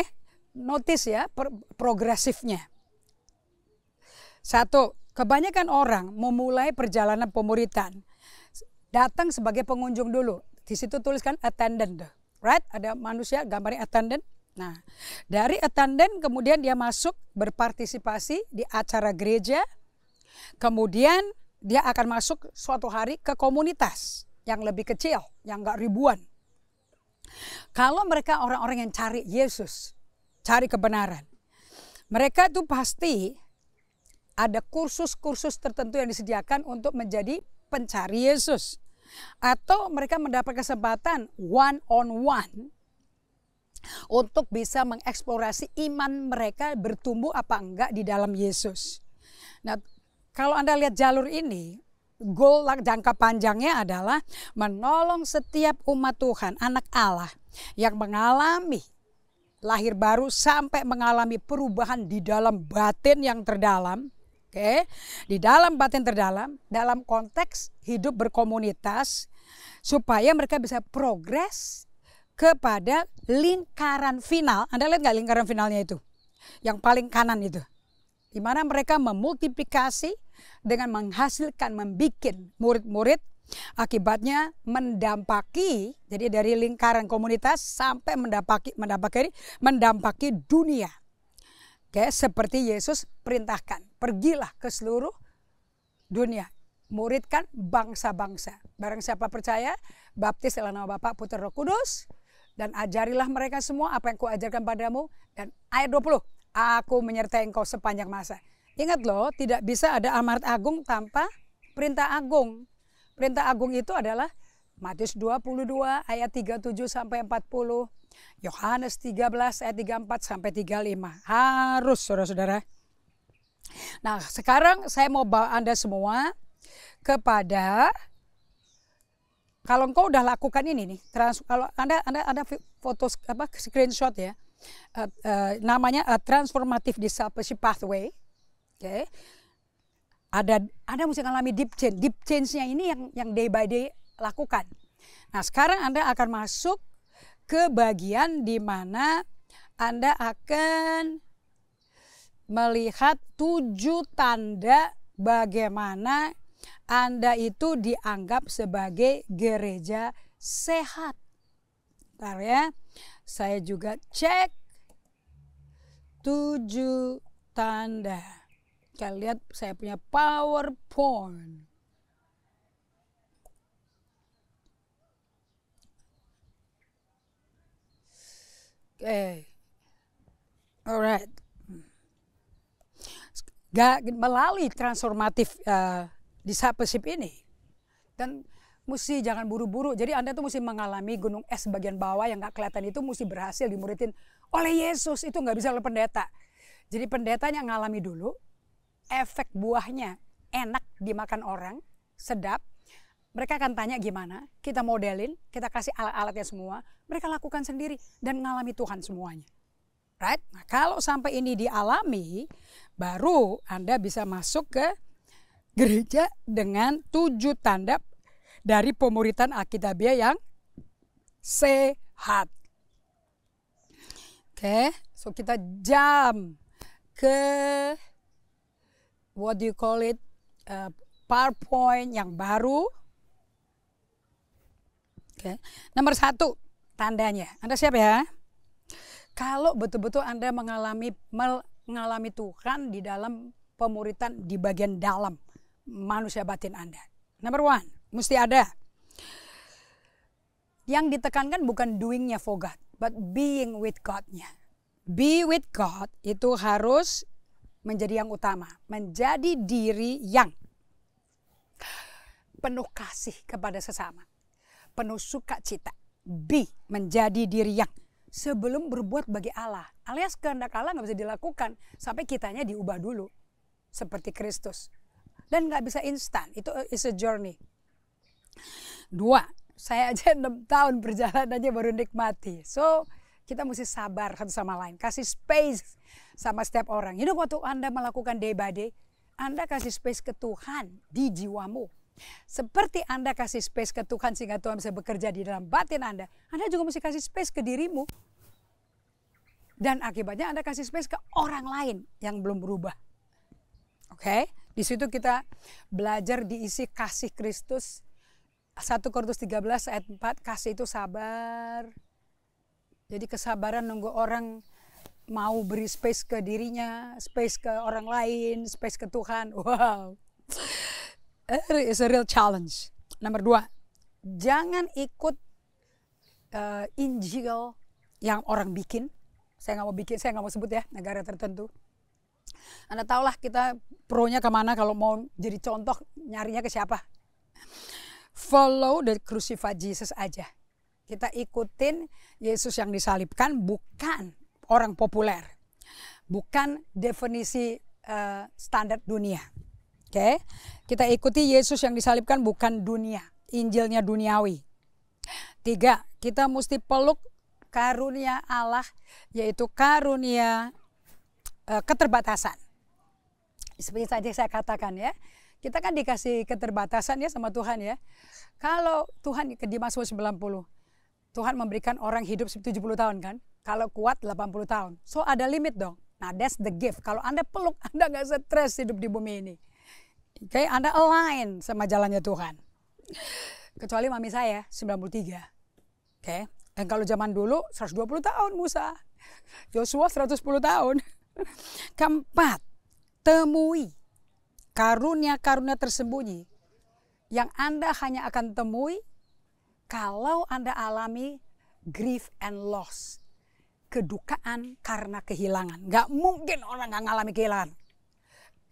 notice ya progresifnya. Satu, kebanyakan orang memulai perjalanan pemuritan datang sebagai pengunjung dulu. Di situ tuliskan attendant, right? Ada manusia gambarnya attendant. Nah, dari attendant kemudian dia masuk berpartisipasi di acara gereja. Kemudian dia akan masuk suatu hari ke komunitas yang lebih kecil, yang enggak ribuan. Kalau mereka orang-orang yang cari Yesus, cari kebenaran, mereka itu pasti ada kursus-kursus tertentu yang disediakan untuk menjadi pencari Yesus. Atau mereka mendapat kesempatan one on one untuk bisa mengeksplorasi iman mereka bertumbuh apa enggak di dalam Yesus. Nah, kalau Anda lihat jalur ini, goal jangka panjangnya adalah menolong setiap umat Tuhan, anak Allah yang mengalami lahir baru sampai mengalami perubahan di dalam batin yang terdalam. Oke, okay? di dalam batin terdalam, dalam konteks hidup berkomunitas, supaya mereka bisa progres kepada lingkaran final. Anda lihat nggak lingkaran finalnya itu? Yang paling kanan itu di mana mereka memultiplikasi dengan menghasilkan, membuat murid-murid. Akibatnya mendampaki, jadi dari lingkaran komunitas sampai mendampaki, mendampaki, mendampaki dunia. Oke, seperti Yesus perintahkan, pergilah ke seluruh dunia. Muridkan bangsa-bangsa. Barang siapa percaya, baptis dalam nama Bapa, Putra Roh Kudus, dan ajarilah mereka semua apa yang kuajarkan padamu. Dan ayat 20, Aku menyertai engkau sepanjang masa. Ingat loh, tidak bisa ada amarat agung tanpa perintah agung. Perintah agung itu adalah Matius 22 ayat 37 sampai 40, Yohanes 13 ayat 34 sampai 35. Harus saudara-saudara. Nah, sekarang saya mau bawa Anda semua kepada kalau engkau udah lakukan ini nih, trans, kalau Anda Anda ada foto apa screenshot ya uh, uh, namanya uh, transformative discipleship pathway. Oke. Okay. Ada Anda mesti mengalami deep change. Deep change-nya ini yang yang day by day lakukan. Nah, sekarang Anda akan masuk ke bagian di mana Anda akan melihat tujuh tanda bagaimana Anda itu dianggap sebagai gereja sehat. Bentar ya. Saya juga cek tujuh tanda. Kalian lihat saya punya PowerPoint. Oke. Eh, alright. Gak melalui transformatif uh, eh, di ini dan mesti jangan buru-buru. Jadi Anda tuh mesti mengalami gunung es bagian bawah yang nggak kelihatan itu mesti berhasil dimuridin oleh Yesus. Itu nggak bisa oleh pendeta. Jadi pendetanya ngalami dulu, efek buahnya enak dimakan orang, sedap. Mereka akan tanya gimana, kita modelin, kita kasih alat-alatnya semua. Mereka lakukan sendiri dan ngalami Tuhan semuanya. Right? Nah, kalau sampai ini dialami, baru Anda bisa masuk ke gereja dengan tujuh tanda dari pemuritan Akidabia yang sehat. Oke, okay. so kita jam ke what do you call it uh, PowerPoint yang baru. Oke, okay. nomor satu tandanya. Anda siap ya? Kalau betul-betul Anda mengalami mengalami Tuhan di dalam pemuritan di bagian dalam manusia batin Anda. Number one, Mesti ada. Yang ditekankan bukan doingnya for God, but being with God-nya. Be with God itu harus menjadi yang utama, menjadi diri yang penuh kasih kepada sesama, penuh sukacita. Be menjadi diri yang sebelum berbuat bagi Allah. Alias kehendak Allah nggak bisa dilakukan sampai kitanya diubah dulu seperti Kristus. Dan nggak bisa instan, itu is a journey. Dua, saya aja enam tahun berjalan aja baru nikmati. So kita mesti sabar satu sama lain, kasih space sama setiap orang. Jadi waktu Anda melakukan day by day, Anda kasih space ke Tuhan di jiwamu. Seperti Anda kasih space ke Tuhan sehingga Tuhan bisa bekerja di dalam batin Anda, Anda juga mesti kasih space ke dirimu. Dan akibatnya Anda kasih space ke orang lain yang belum berubah. Oke, okay? di situ kita belajar diisi kasih Kristus 1 Korintus 13 ayat 4 kasih itu sabar. Jadi kesabaran nunggu orang mau beri space ke dirinya, space ke orang lain, space ke Tuhan. Wow. Eh, it's a real challenge. Nomor dua, jangan ikut uh, Injil yang orang bikin. Saya nggak mau bikin, saya nggak mau sebut ya negara tertentu. Anda tahulah kita pronya kemana kalau mau jadi contoh nyarinya ke siapa follow the crucified Jesus aja. Kita ikutin Yesus yang disalibkan bukan orang populer. Bukan definisi uh, standar dunia. Oke. Okay? Kita ikuti Yesus yang disalibkan bukan dunia, Injilnya duniawi. Tiga, kita mesti peluk karunia Allah yaitu karunia uh, keterbatasan. Seperti tadi saya katakan ya, kita kan dikasih keterbatasan ya sama Tuhan ya. Kalau Tuhan di Mazmur 90, Tuhan memberikan orang hidup 70 tahun kan. Kalau kuat 80 tahun. So ada limit dong. Nah that's the gift. Kalau Anda peluk, Anda nggak stres hidup di bumi ini. Oke, okay, Anda align sama jalannya Tuhan. Kecuali mami saya 93. Oke, okay. dan kalau zaman dulu 120 tahun Musa. Yosua 110 tahun. Keempat, temui karunia-karunia tersembunyi yang Anda hanya akan temui kalau Anda alami grief and loss. Kedukaan karena kehilangan. Gak mungkin orang gak ngalami kehilangan.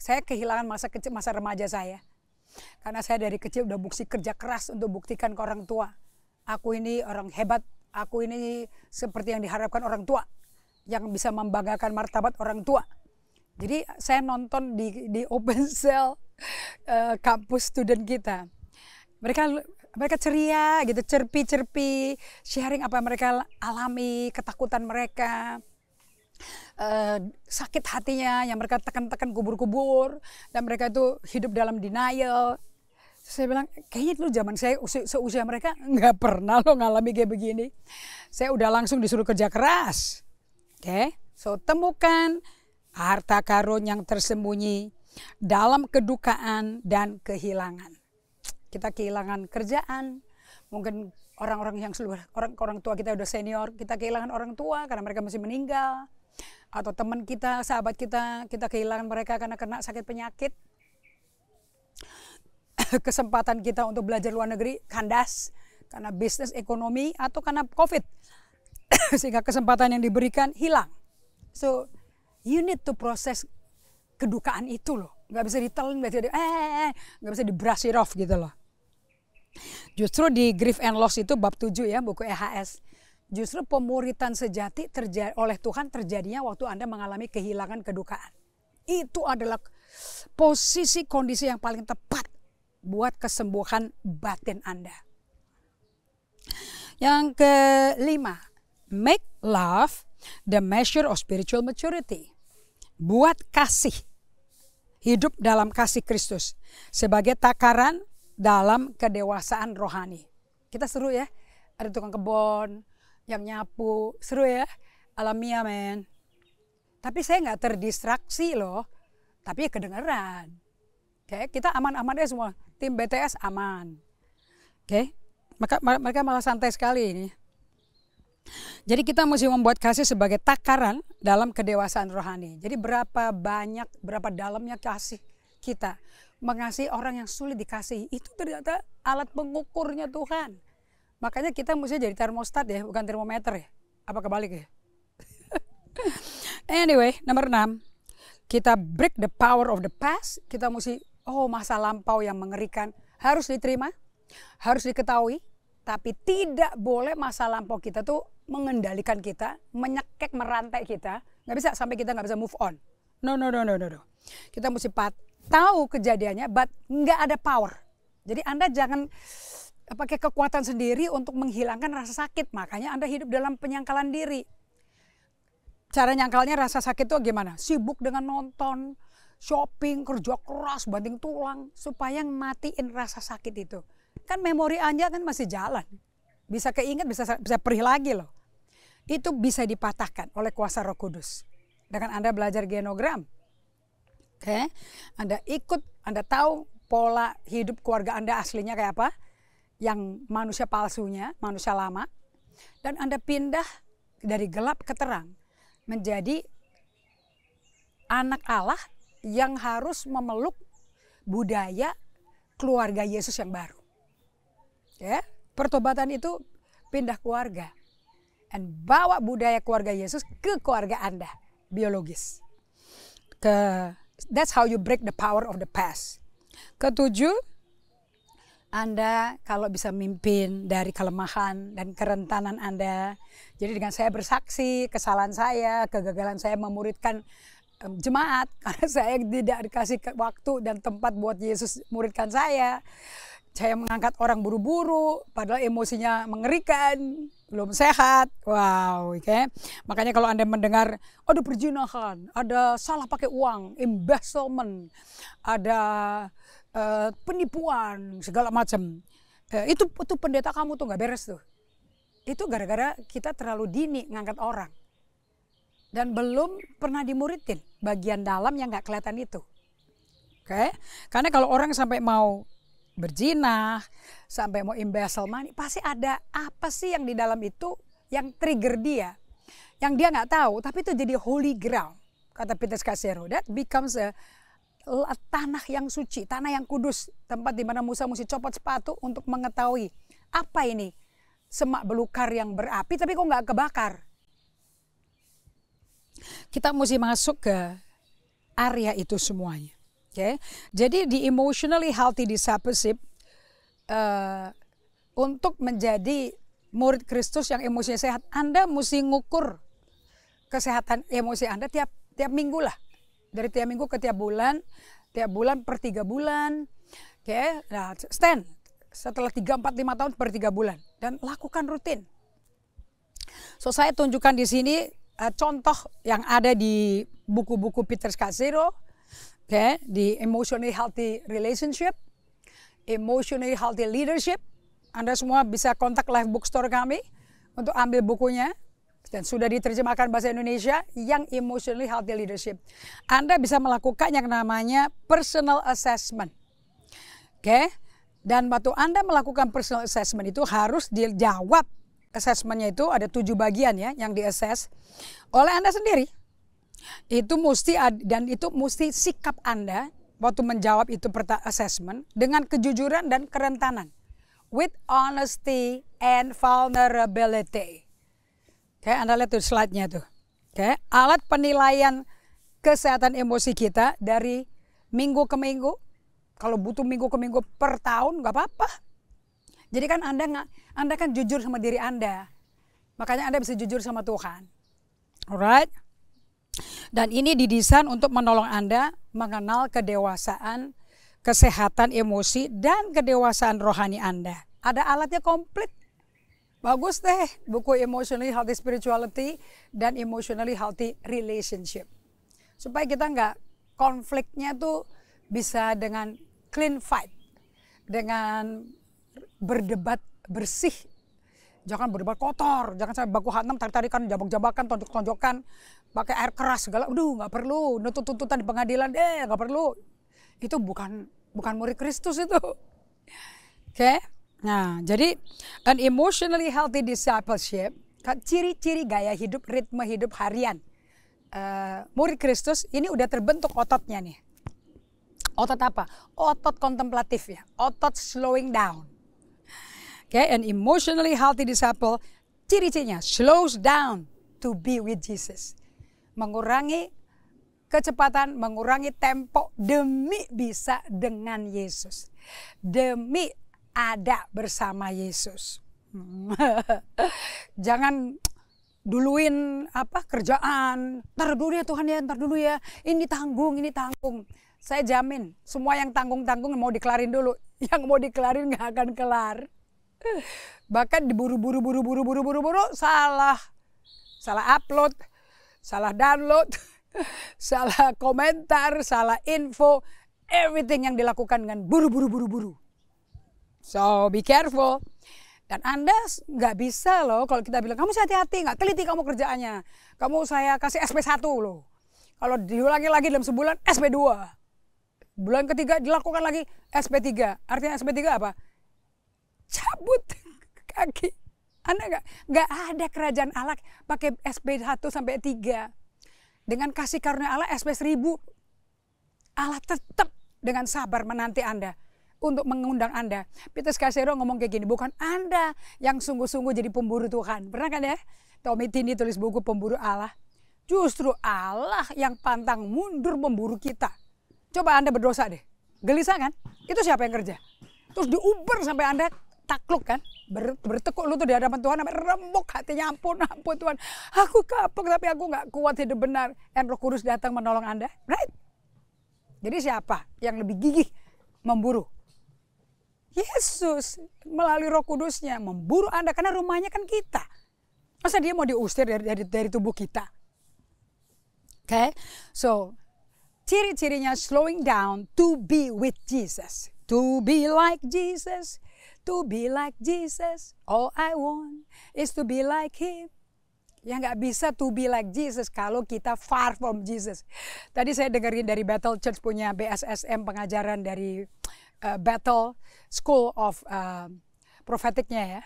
Saya kehilangan masa kecil, masa remaja saya. Karena saya dari kecil udah bukti kerja keras untuk buktikan ke orang tua. Aku ini orang hebat, aku ini seperti yang diharapkan orang tua. Yang bisa membanggakan martabat orang tua jadi saya nonton di, di open cell uh, kampus student kita. Mereka mereka ceria gitu, cerpi-cerpi, sharing apa yang mereka alami, ketakutan mereka, uh, sakit hatinya yang mereka tekan-tekan kubur-kubur, dan mereka itu hidup dalam denial. saya bilang, kayaknya dulu zaman saya seusia mereka nggak pernah lo ngalami kayak begini. Saya udah langsung disuruh kerja keras. Oke, okay? so temukan harta karun yang tersembunyi dalam kedukaan dan kehilangan. Kita kehilangan kerjaan, mungkin orang-orang yang seluruh orang orang tua kita udah senior, kita kehilangan orang tua karena mereka masih meninggal atau teman kita, sahabat kita, kita kehilangan mereka karena kena sakit penyakit. Kesempatan kita untuk belajar luar negeri kandas karena bisnis ekonomi atau karena Covid. Sehingga kesempatan yang diberikan hilang. So you need to proses kedukaan itu loh. Gak bisa ditelan, nggak bisa di, eh, eh, eh gak bisa di brush it off gitu loh. Justru di Grief and Loss itu bab 7 ya buku EHS. Justru pemuritan sejati terjadi oleh Tuhan terjadinya waktu Anda mengalami kehilangan kedukaan. Itu adalah posisi kondisi yang paling tepat buat kesembuhan batin Anda. Yang kelima, make love The measure of spiritual maturity. Buat kasih. Hidup dalam kasih Kristus. Sebagai takaran dalam kedewasaan rohani. Kita seru ya. Ada tukang kebon, yang nyapu. Seru ya. Alamiah men. Tapi saya nggak terdistraksi loh. Tapi ya kedengeran. Oke, okay, kita aman-aman ya semua. Tim BTS aman. Oke, okay. mereka, mereka malah santai sekali ini. Jadi kita mesti membuat kasih sebagai takaran dalam kedewasaan rohani. Jadi berapa banyak, berapa dalamnya kasih kita. Mengasihi orang yang sulit dikasihi. Itu ternyata alat pengukurnya Tuhan. Makanya kita mesti jadi termostat ya, bukan termometer ya. Apa kebalik ya? anyway, nomor 6. Kita break the power of the past. Kita mesti, oh masa lampau yang mengerikan. Harus diterima, harus diketahui, tapi tidak boleh masa lampau kita tuh mengendalikan kita, menyekek merantai kita. Nggak bisa sampai kita nggak bisa move on. No, no, no, no, no, no. Kita mesti pat tahu kejadiannya, but nggak ada power. Jadi Anda jangan eh, pakai kekuatan sendiri untuk menghilangkan rasa sakit. Makanya Anda hidup dalam penyangkalan diri. Cara nyangkalnya rasa sakit itu gimana? Sibuk dengan nonton, shopping, kerja keras, banting tulang supaya matiin rasa sakit itu. Kan memori Anda kan masih jalan. Bisa keinget, bisa, bisa perih lagi loh. Itu bisa dipatahkan oleh kuasa roh kudus. Dengan Anda belajar genogram. Oke, okay? Anda ikut, Anda tahu pola hidup keluarga Anda aslinya kayak apa. Yang manusia palsunya, manusia lama. Dan Anda pindah dari gelap ke terang. Menjadi anak Allah yang harus memeluk budaya keluarga Yesus yang baru. Ya, pertobatan itu pindah keluarga dan bawa budaya keluarga Yesus ke keluarga Anda biologis. Ke that's how you break the power of the past. Ketujuh, Anda kalau bisa mimpin dari kelemahan dan kerentanan Anda. Jadi dengan saya bersaksi kesalahan saya, kegagalan saya memuridkan jemaat karena saya tidak dikasih waktu dan tempat buat Yesus muridkan saya saya mengangkat orang buru-buru, padahal emosinya mengerikan, belum sehat. Wow, oke. Okay. Makanya kalau Anda mendengar ada perjinahan, ada salah pakai uang, embezzlement, ada uh, penipuan, segala macam. Uh, itu itu pendeta kamu tuh nggak beres tuh. Itu gara-gara kita terlalu dini ngangkat orang. Dan belum pernah dimuridin bagian dalam yang nggak kelihatan itu. Oke, okay? karena kalau orang sampai mau berjinah, sampai mau imbasel money, pasti ada apa sih yang di dalam itu yang trigger dia. Yang dia nggak tahu, tapi itu jadi holy ground. Kata Peter Scassero, that becomes a tanah yang suci, tanah yang kudus. Tempat di mana Musa mesti copot sepatu untuk mengetahui apa ini semak belukar yang berapi tapi kok nggak kebakar. Kita mesti masuk ke area itu semuanya. Okay? Jadi di emotionally healthy discipleship uh, untuk menjadi murid Kristus yang emosinya sehat, Anda mesti ngukur kesehatan emosi Anda tiap tiap minggu lah. Dari tiap minggu ke tiap bulan, tiap bulan per tiga bulan. Oke, okay? nah stand setelah tiga 4, 5 tahun per tiga bulan. Dan lakukan rutin. So saya tunjukkan di sini uh, contoh yang ada di buku-buku Peter Scazzero okay, the emotionally healthy relationship, emotionally healthy leadership. Anda semua bisa kontak Live Bookstore kami untuk ambil bukunya dan sudah diterjemahkan bahasa Indonesia yang emotionally healthy leadership. Anda bisa melakukan yang namanya personal assessment. Oke. Okay? Dan waktu Anda melakukan personal assessment itu harus dijawab assessmentnya itu ada tujuh bagian ya yang diassess oleh Anda sendiri. Itu mesti dan itu mesti sikap Anda waktu menjawab itu assessment dengan kejujuran dan kerentanan. With honesty and vulnerability. Oke, Anda lihat tuh slide-nya tuh. Oke, alat penilaian kesehatan emosi kita dari minggu ke minggu. Kalau butuh minggu ke minggu per tahun nggak apa-apa. Jadi kan Anda nggak, Anda kan jujur sama diri Anda. Makanya Anda bisa jujur sama Tuhan. Alright? Dan ini didesain untuk menolong Anda mengenal kedewasaan, kesehatan emosi, dan kedewasaan rohani Anda. Ada alatnya komplit. Bagus deh buku Emotionally Healthy Spirituality dan Emotionally Healthy Relationship. Supaya kita nggak konfliknya tuh bisa dengan clean fight, dengan berdebat bersih jangan berdebat kotor, jangan sampai baku hantam, tarik-tarikan, jabak-jabakan, tonjok-tonjokan, pakai air keras segala, aduh nggak perlu, nutut tuntutan di pengadilan, eh nggak perlu. Itu bukan bukan murid Kristus itu. Oke, okay? nah jadi an emotionally healthy discipleship, kan ciri-ciri gaya hidup, ritme hidup harian. Uh, murid Kristus ini udah terbentuk ototnya nih. Otot apa? Otot kontemplatif ya, otot slowing down. Oke, okay? an emotionally healthy disciple, ciri-cirinya slows down to be with Jesus mengurangi kecepatan, mengurangi tempo demi bisa dengan Yesus. Demi ada bersama Yesus. Jangan duluin apa kerjaan, ntar dulu ya Tuhan ya, ntar dulu ya, ini tanggung, ini tanggung. Saya jamin semua yang tanggung-tanggung mau dikelarin dulu, yang mau dikelarin gak akan kelar. Bahkan diburu buru-buru, buru-buru, buru-buru, salah, salah upload, salah download, salah komentar, salah info, everything yang dilakukan dengan buru-buru-buru-buru. So be careful. Dan Anda nggak bisa loh kalau kita bilang, kamu hati-hati, nggak teliti kamu kerjaannya. Kamu saya kasih SP1 loh. Kalau diulangi lagi dalam sebulan, SP2. Bulan ketiga dilakukan lagi SP3. Artinya SP3 apa? Cabut kaki. Anda nggak nggak ada kerajaan Allah pakai SP 1 sampai 3. Dengan kasih karunia Allah SP 1000 Allah tetap dengan sabar menanti Anda untuk mengundang Anda. Peter Casero ngomong kayak gini, bukan Anda yang sungguh-sungguh jadi pemburu Tuhan. Pernah kan ya? Tommy Tini tulis buku Pemburu Allah. Justru Allah yang pantang mundur memburu kita. Coba Anda berdosa deh. Gelisah kan? Itu siapa yang kerja? Terus diuber sampai Anda takluk kan Ber, bertekuk lutut di hadapan Tuhan sampai remuk hatinya ampun ampun Tuhan aku kapok tapi aku nggak kuat hidup benar dan Roh Kudus datang menolong anda right jadi siapa yang lebih gigih memburu Yesus melalui Roh Kudusnya memburu anda karena rumahnya kan kita masa dia mau diusir dari dari, dari tubuh kita oke okay? so ciri-cirinya slowing down to be with Jesus to be like Jesus To be like Jesus, all I want is to be like Him. Ya nggak bisa to be like Jesus kalau kita far from Jesus. Tadi saya dengerin dari Battle Church punya BSSM pengajaran dari uh, eh, Battle School of uh, Propheticnya ya.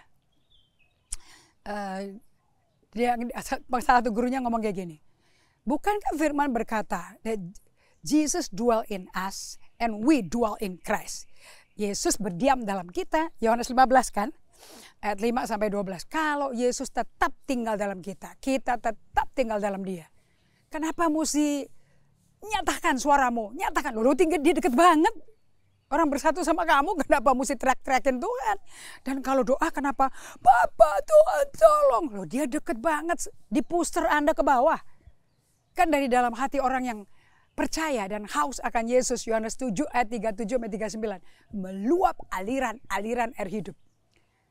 Uh, dia satu gurunya ngomong kayak gini. Bukankah firman berkata that Jesus dwell in us and we dwell in Christ. Yesus berdiam dalam kita, Yohanes 15 kan? Ayat 5 sampai 12. Kalau Yesus tetap tinggal dalam kita, kita tetap tinggal dalam dia. Kenapa mesti nyatakan suaramu? Nyatakan, lu tinggal dia deket banget. Orang bersatu sama kamu, kenapa mesti teriak-teriakin Tuhan? Dan kalau doa, kenapa? Bapak Tuhan tolong. Loh, dia deket banget, di poster Anda ke bawah. Kan dari dalam hati orang yang percaya dan haus akan Yesus Yohanes 7 ayat 37 ayat 39 meluap aliran-aliran air hidup.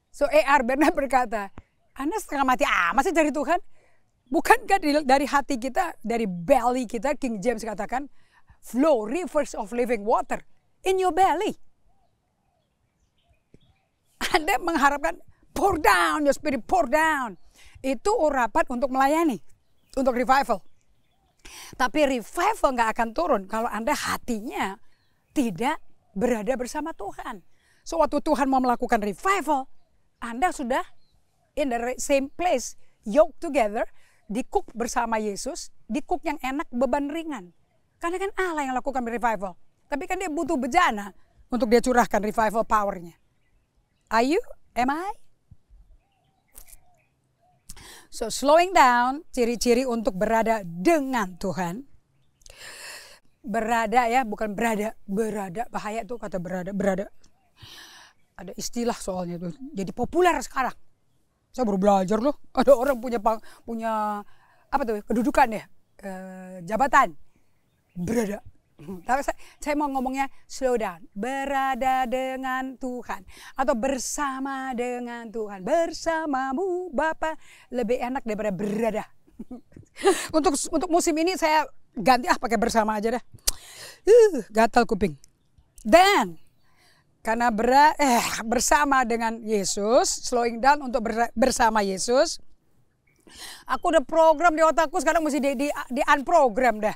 So ER Bernard berkata, Anda setengah mati ah, masih dari Tuhan. Bukankah dari hati kita, dari belly kita, King James katakan, flow rivers of living water in your belly. Anda mengharapkan pour down your spirit, pour down. Itu urapan untuk melayani, untuk revival. Tapi revival nggak akan turun kalau Anda hatinya tidak berada bersama Tuhan. So waktu Tuhan mau melakukan revival, Anda sudah in the same place, yoke together, dikuk bersama Yesus, dikuk yang enak, beban ringan. Karena kan Allah yang lakukan revival. Tapi kan dia butuh bejana untuk dia curahkan revival powernya. Are you? Am I? So slowing down, ciri-ciri untuk berada dengan Tuhan. Berada ya, bukan berada, berada bahaya tuh kata berada, berada. Ada istilah soalnya tuh, jadi populer sekarang. Saya baru belajar loh, ada orang punya punya apa tuh kedudukan ya, e, jabatan berada tapi saya, saya mau ngomongnya slow down. Berada dengan Tuhan atau bersama dengan Tuhan. Bersamamu bapak lebih enak daripada berada. untuk untuk musim ini saya ganti ah pakai bersama aja dah. Uh, gatal kuping. Dan karena ber, eh, bersama dengan Yesus, slowing down untuk ber, bersama Yesus. Aku udah program di otakku sekarang mesti di, di, di unprogram dah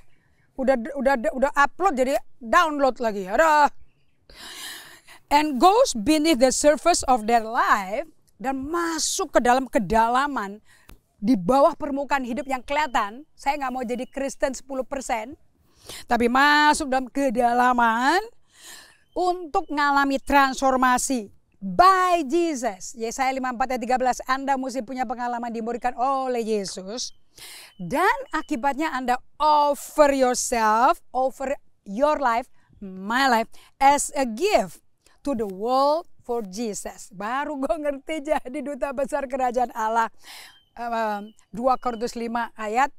udah udah udah upload jadi download lagi. Aduh. And goes beneath the surface of their life dan masuk ke dalam kedalaman di bawah permukaan hidup yang kelihatan. Saya nggak mau jadi Kristen 10%, tapi masuk dalam kedalaman untuk mengalami transformasi by Jesus. Yesaya 54 ayat 13, Anda mesti punya pengalaman dimurikan oleh Yesus. Dan akibatnya Anda offer yourself, offer your life, my life as a gift to the world for Jesus. Baru gue ngerti jadi duta besar kerajaan Allah. Eh, um, 2 Korintus 5 ayat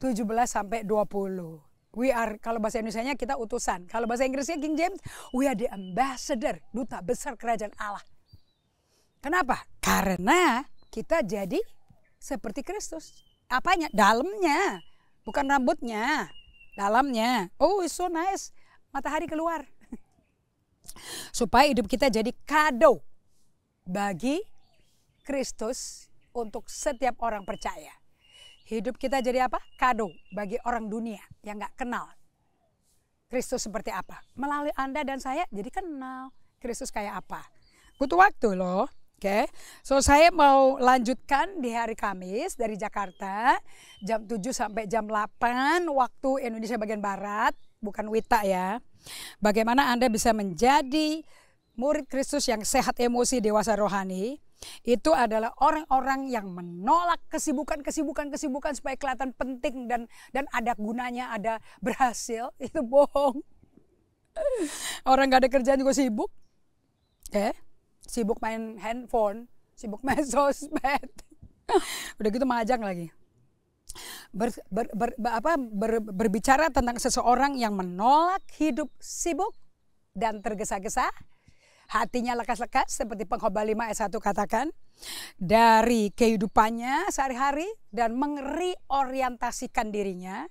17 sampai 20. We are kalau bahasa indonesia kita utusan. Kalau bahasa Inggrisnya King James, we are the ambassador, duta besar kerajaan Allah. Kenapa? Karena kita jadi seperti Kristus. Apanya? Dalamnya, bukan rambutnya. Dalamnya. Oh, it's so nice. Matahari keluar. Supaya hidup kita jadi kado bagi Kristus untuk setiap orang percaya hidup kita jadi apa? Kado bagi orang dunia yang nggak kenal Kristus seperti apa. Melalui Anda dan saya jadi kenal Kristus kayak apa. Butuh waktu loh. Oke, okay. so saya mau lanjutkan di hari Kamis dari Jakarta jam 7 sampai jam 8 waktu Indonesia bagian Barat, bukan Wita ya. Bagaimana Anda bisa menjadi murid Kristus yang sehat emosi, dewasa rohani, itu adalah orang-orang yang menolak kesibukan-kesibukan-kesibukan supaya kelihatan penting dan dan ada gunanya, ada berhasil. Itu bohong. Orang nggak ada kerjaan juga sibuk. Eh, sibuk main handphone, sibuk main sosmed. Udah gitu majang lagi. Ber, ber, ber, apa, ber, berbicara tentang seseorang yang menolak hidup sibuk dan tergesa-gesa hatinya lekas-lekas seperti pengkhotbah 5 ayat 1 katakan dari kehidupannya sehari-hari dan mengeriorientasikan dirinya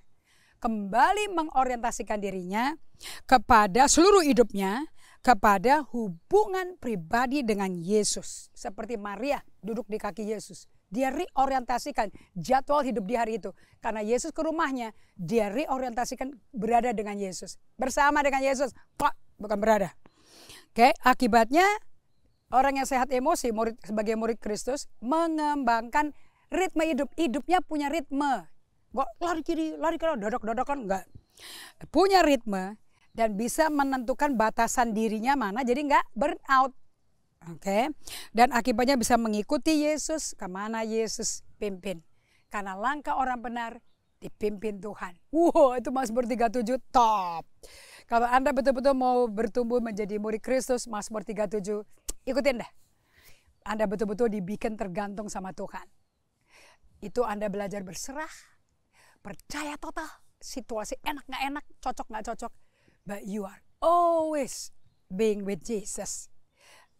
kembali mengorientasikan dirinya kepada seluruh hidupnya kepada hubungan pribadi dengan Yesus seperti Maria duduk di kaki Yesus dia reorientasikan jadwal hidup di hari itu. Karena Yesus ke rumahnya, dia reorientasikan berada dengan Yesus. Bersama dengan Yesus, kok bukan berada. Oke, akibatnya orang yang sehat emosi murid sebagai murid Kristus mengembangkan ritme hidup. Hidupnya punya ritme. Gak lari kiri, lari kanan, dodok-dodokan enggak. Punya ritme dan bisa menentukan batasan dirinya mana jadi enggak burn out. Oke. Dan akibatnya bisa mengikuti Yesus kemana Yesus pimpin. Karena langkah orang benar dipimpin Tuhan. Wow, itu Mazmur 37 top. Kalau Anda betul-betul mau bertumbuh menjadi murid Kristus, Mazmur 37, ikutin deh. Anda betul-betul dibikin tergantung sama Tuhan. Itu Anda belajar berserah, percaya total, situasi enak nggak enak, cocok nggak cocok. But you are always being with Jesus.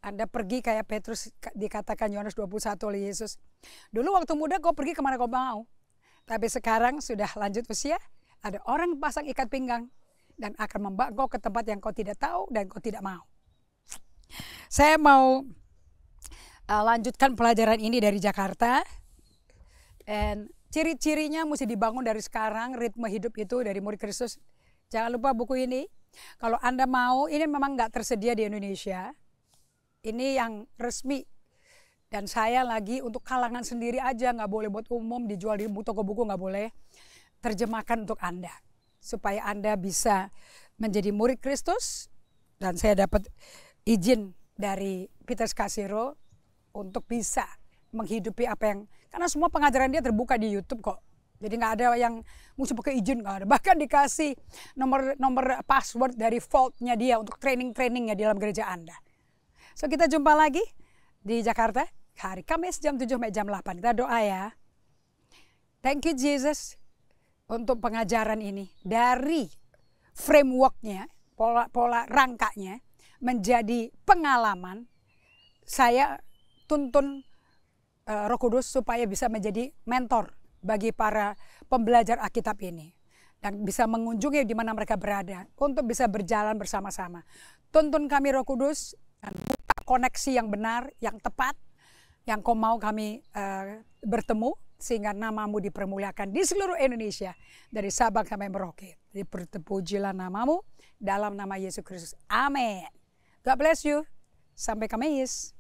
Anda pergi kayak Petrus dikatakan Yohanes 21 oleh Yesus. Dulu waktu muda kau pergi kemana kau mau. Tapi sekarang sudah lanjut usia, ada orang pasang ikat pinggang dan akan membawa kau ke tempat yang kau tidak tahu dan kau tidak mau. Saya mau uh, lanjutkan pelajaran ini dari Jakarta. Dan ciri-cirinya mesti dibangun dari sekarang, ritme hidup itu dari murid Kristus. Jangan lupa buku ini. Kalau Anda mau, ini memang nggak tersedia di Indonesia. Ini yang resmi. Dan saya lagi untuk kalangan sendiri aja, nggak boleh buat umum, dijual di toko buku nggak boleh. Terjemahkan untuk Anda supaya Anda bisa menjadi murid Kristus dan saya dapat izin dari Peter Kasiro untuk bisa menghidupi apa yang karena semua pengajaran dia terbuka di YouTube kok. Jadi nggak ada yang mesti pakai izin nggak ada. Bahkan dikasih nomor nomor password dari vaultnya dia untuk training trainingnya di dalam gereja Anda. So kita jumpa lagi di Jakarta hari Kamis jam 7 sampai jam 8. Kita doa ya. Thank you Jesus untuk pengajaran ini dari frameworknya, pola, pola rangkanya menjadi pengalaman saya tuntun uh, Roh Kudus supaya bisa menjadi mentor bagi para pembelajar Alkitab ini dan bisa mengunjungi di mana mereka berada untuk bisa berjalan bersama-sama. Tuntun kami Roh Kudus dan buka koneksi yang benar, yang tepat, yang kau mau kami uh, bertemu sehingga namamu dipermuliakan di seluruh Indonesia dari Sabang sampai Merauke. Jadi namamu dalam nama Yesus Kristus. Amin. God bless you. Sampai Kamis.